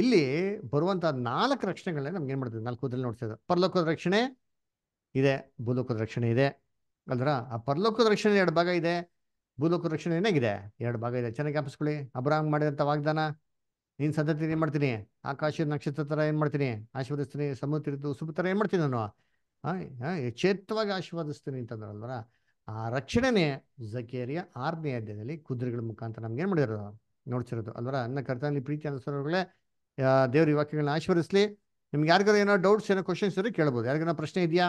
ಇಲ್ಲಿ ಬರುವಂತ ನಾಲ್ಕು ರಕ್ಷಣೆಗಳನ್ನ ನಮ್ಗೆ ಏನ್ ಮಾಡ್ತೀವಿ ನಾಲ್ಕು ಕೂದಲು ಪರಲೋಕದ ರಕ್ಷಣೆ ಇದೆ ಭೂಲೋಕದ ರಕ್ಷಣೆ ಇದೆ ಅಲ್ದರ ಆ ಪರಲೋಕದ ರಕ್ಷಣೆ ಎರಡು ಭಾಗ ಇದೆ ಭೂಲೋಕ ರಕ್ಷಣೆ ಏನಾಗಿದೆ ಎರಡು ಭಾಗ ಇದೆ ಚೆನ್ನಾಗಿ ಜ್ಞಾಪಿಸ್ಕೊಳ್ಳಿ ಅಬ್ರಾಹಂ ಮಾಡಿದಂಥ ವಾಗ್ದಾನ ನೀನು ಸಂತತಿ ಏನು ಮಾಡ್ತೀನಿ ಆಕಾಶ ನಕ್ಷತ್ರ ಥರ ಏನು ಮಾಡ್ತೀನಿ ಆಶೀರ್ವದಿಸ್ತೀನಿ ಸಮುದ್ರದ ಸುಬ್ಬ ಥರ ಏನು ಮಾಡ್ತೀನಿ ನಾನು ಯಚೇತ್ವಾಗಿ ಆಶೀರ್ವಾದಿಸ್ತೀನಿ ಅಂತಂದ್ರಲ್ವರ ಆ ರಕ್ಷಣೆನೇ ಝಕೇರಿಯ ಆರನೇ ಅಧ್ಯಾಯದಲ್ಲಿ ಕುದುರೆಗಳ ಮುಖಾಂತರ ನಮ್ಗೆ ಏನು ಮಾಡಿರೋದು ನೋಡ್ತಿರೋದು ಅಲ್ವರ ಅನ್ನ ಕರ್ತನಲ್ಲಿ ಪ್ರೀತಿ ಅನುಸರಗಳೇ ದೇವ್ರ ವಾಕ್ಯಗಳನ್ನ ಆಶೀರ್ವದಿಸ್ಲಿ ನಿಮ್ಗೆ ಯಾರಿಗಾರು ಏನೋ ಡೌಟ್ಸ್ ಏನೋ ಕ್ವಶನ್ಸ್ ಇದ್ರೆ ಕೇಳ್ಬೋದು ಯಾರಿಗಾರ ಪ್ರಶ್ನೆ ಇದೆಯಾ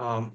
சரி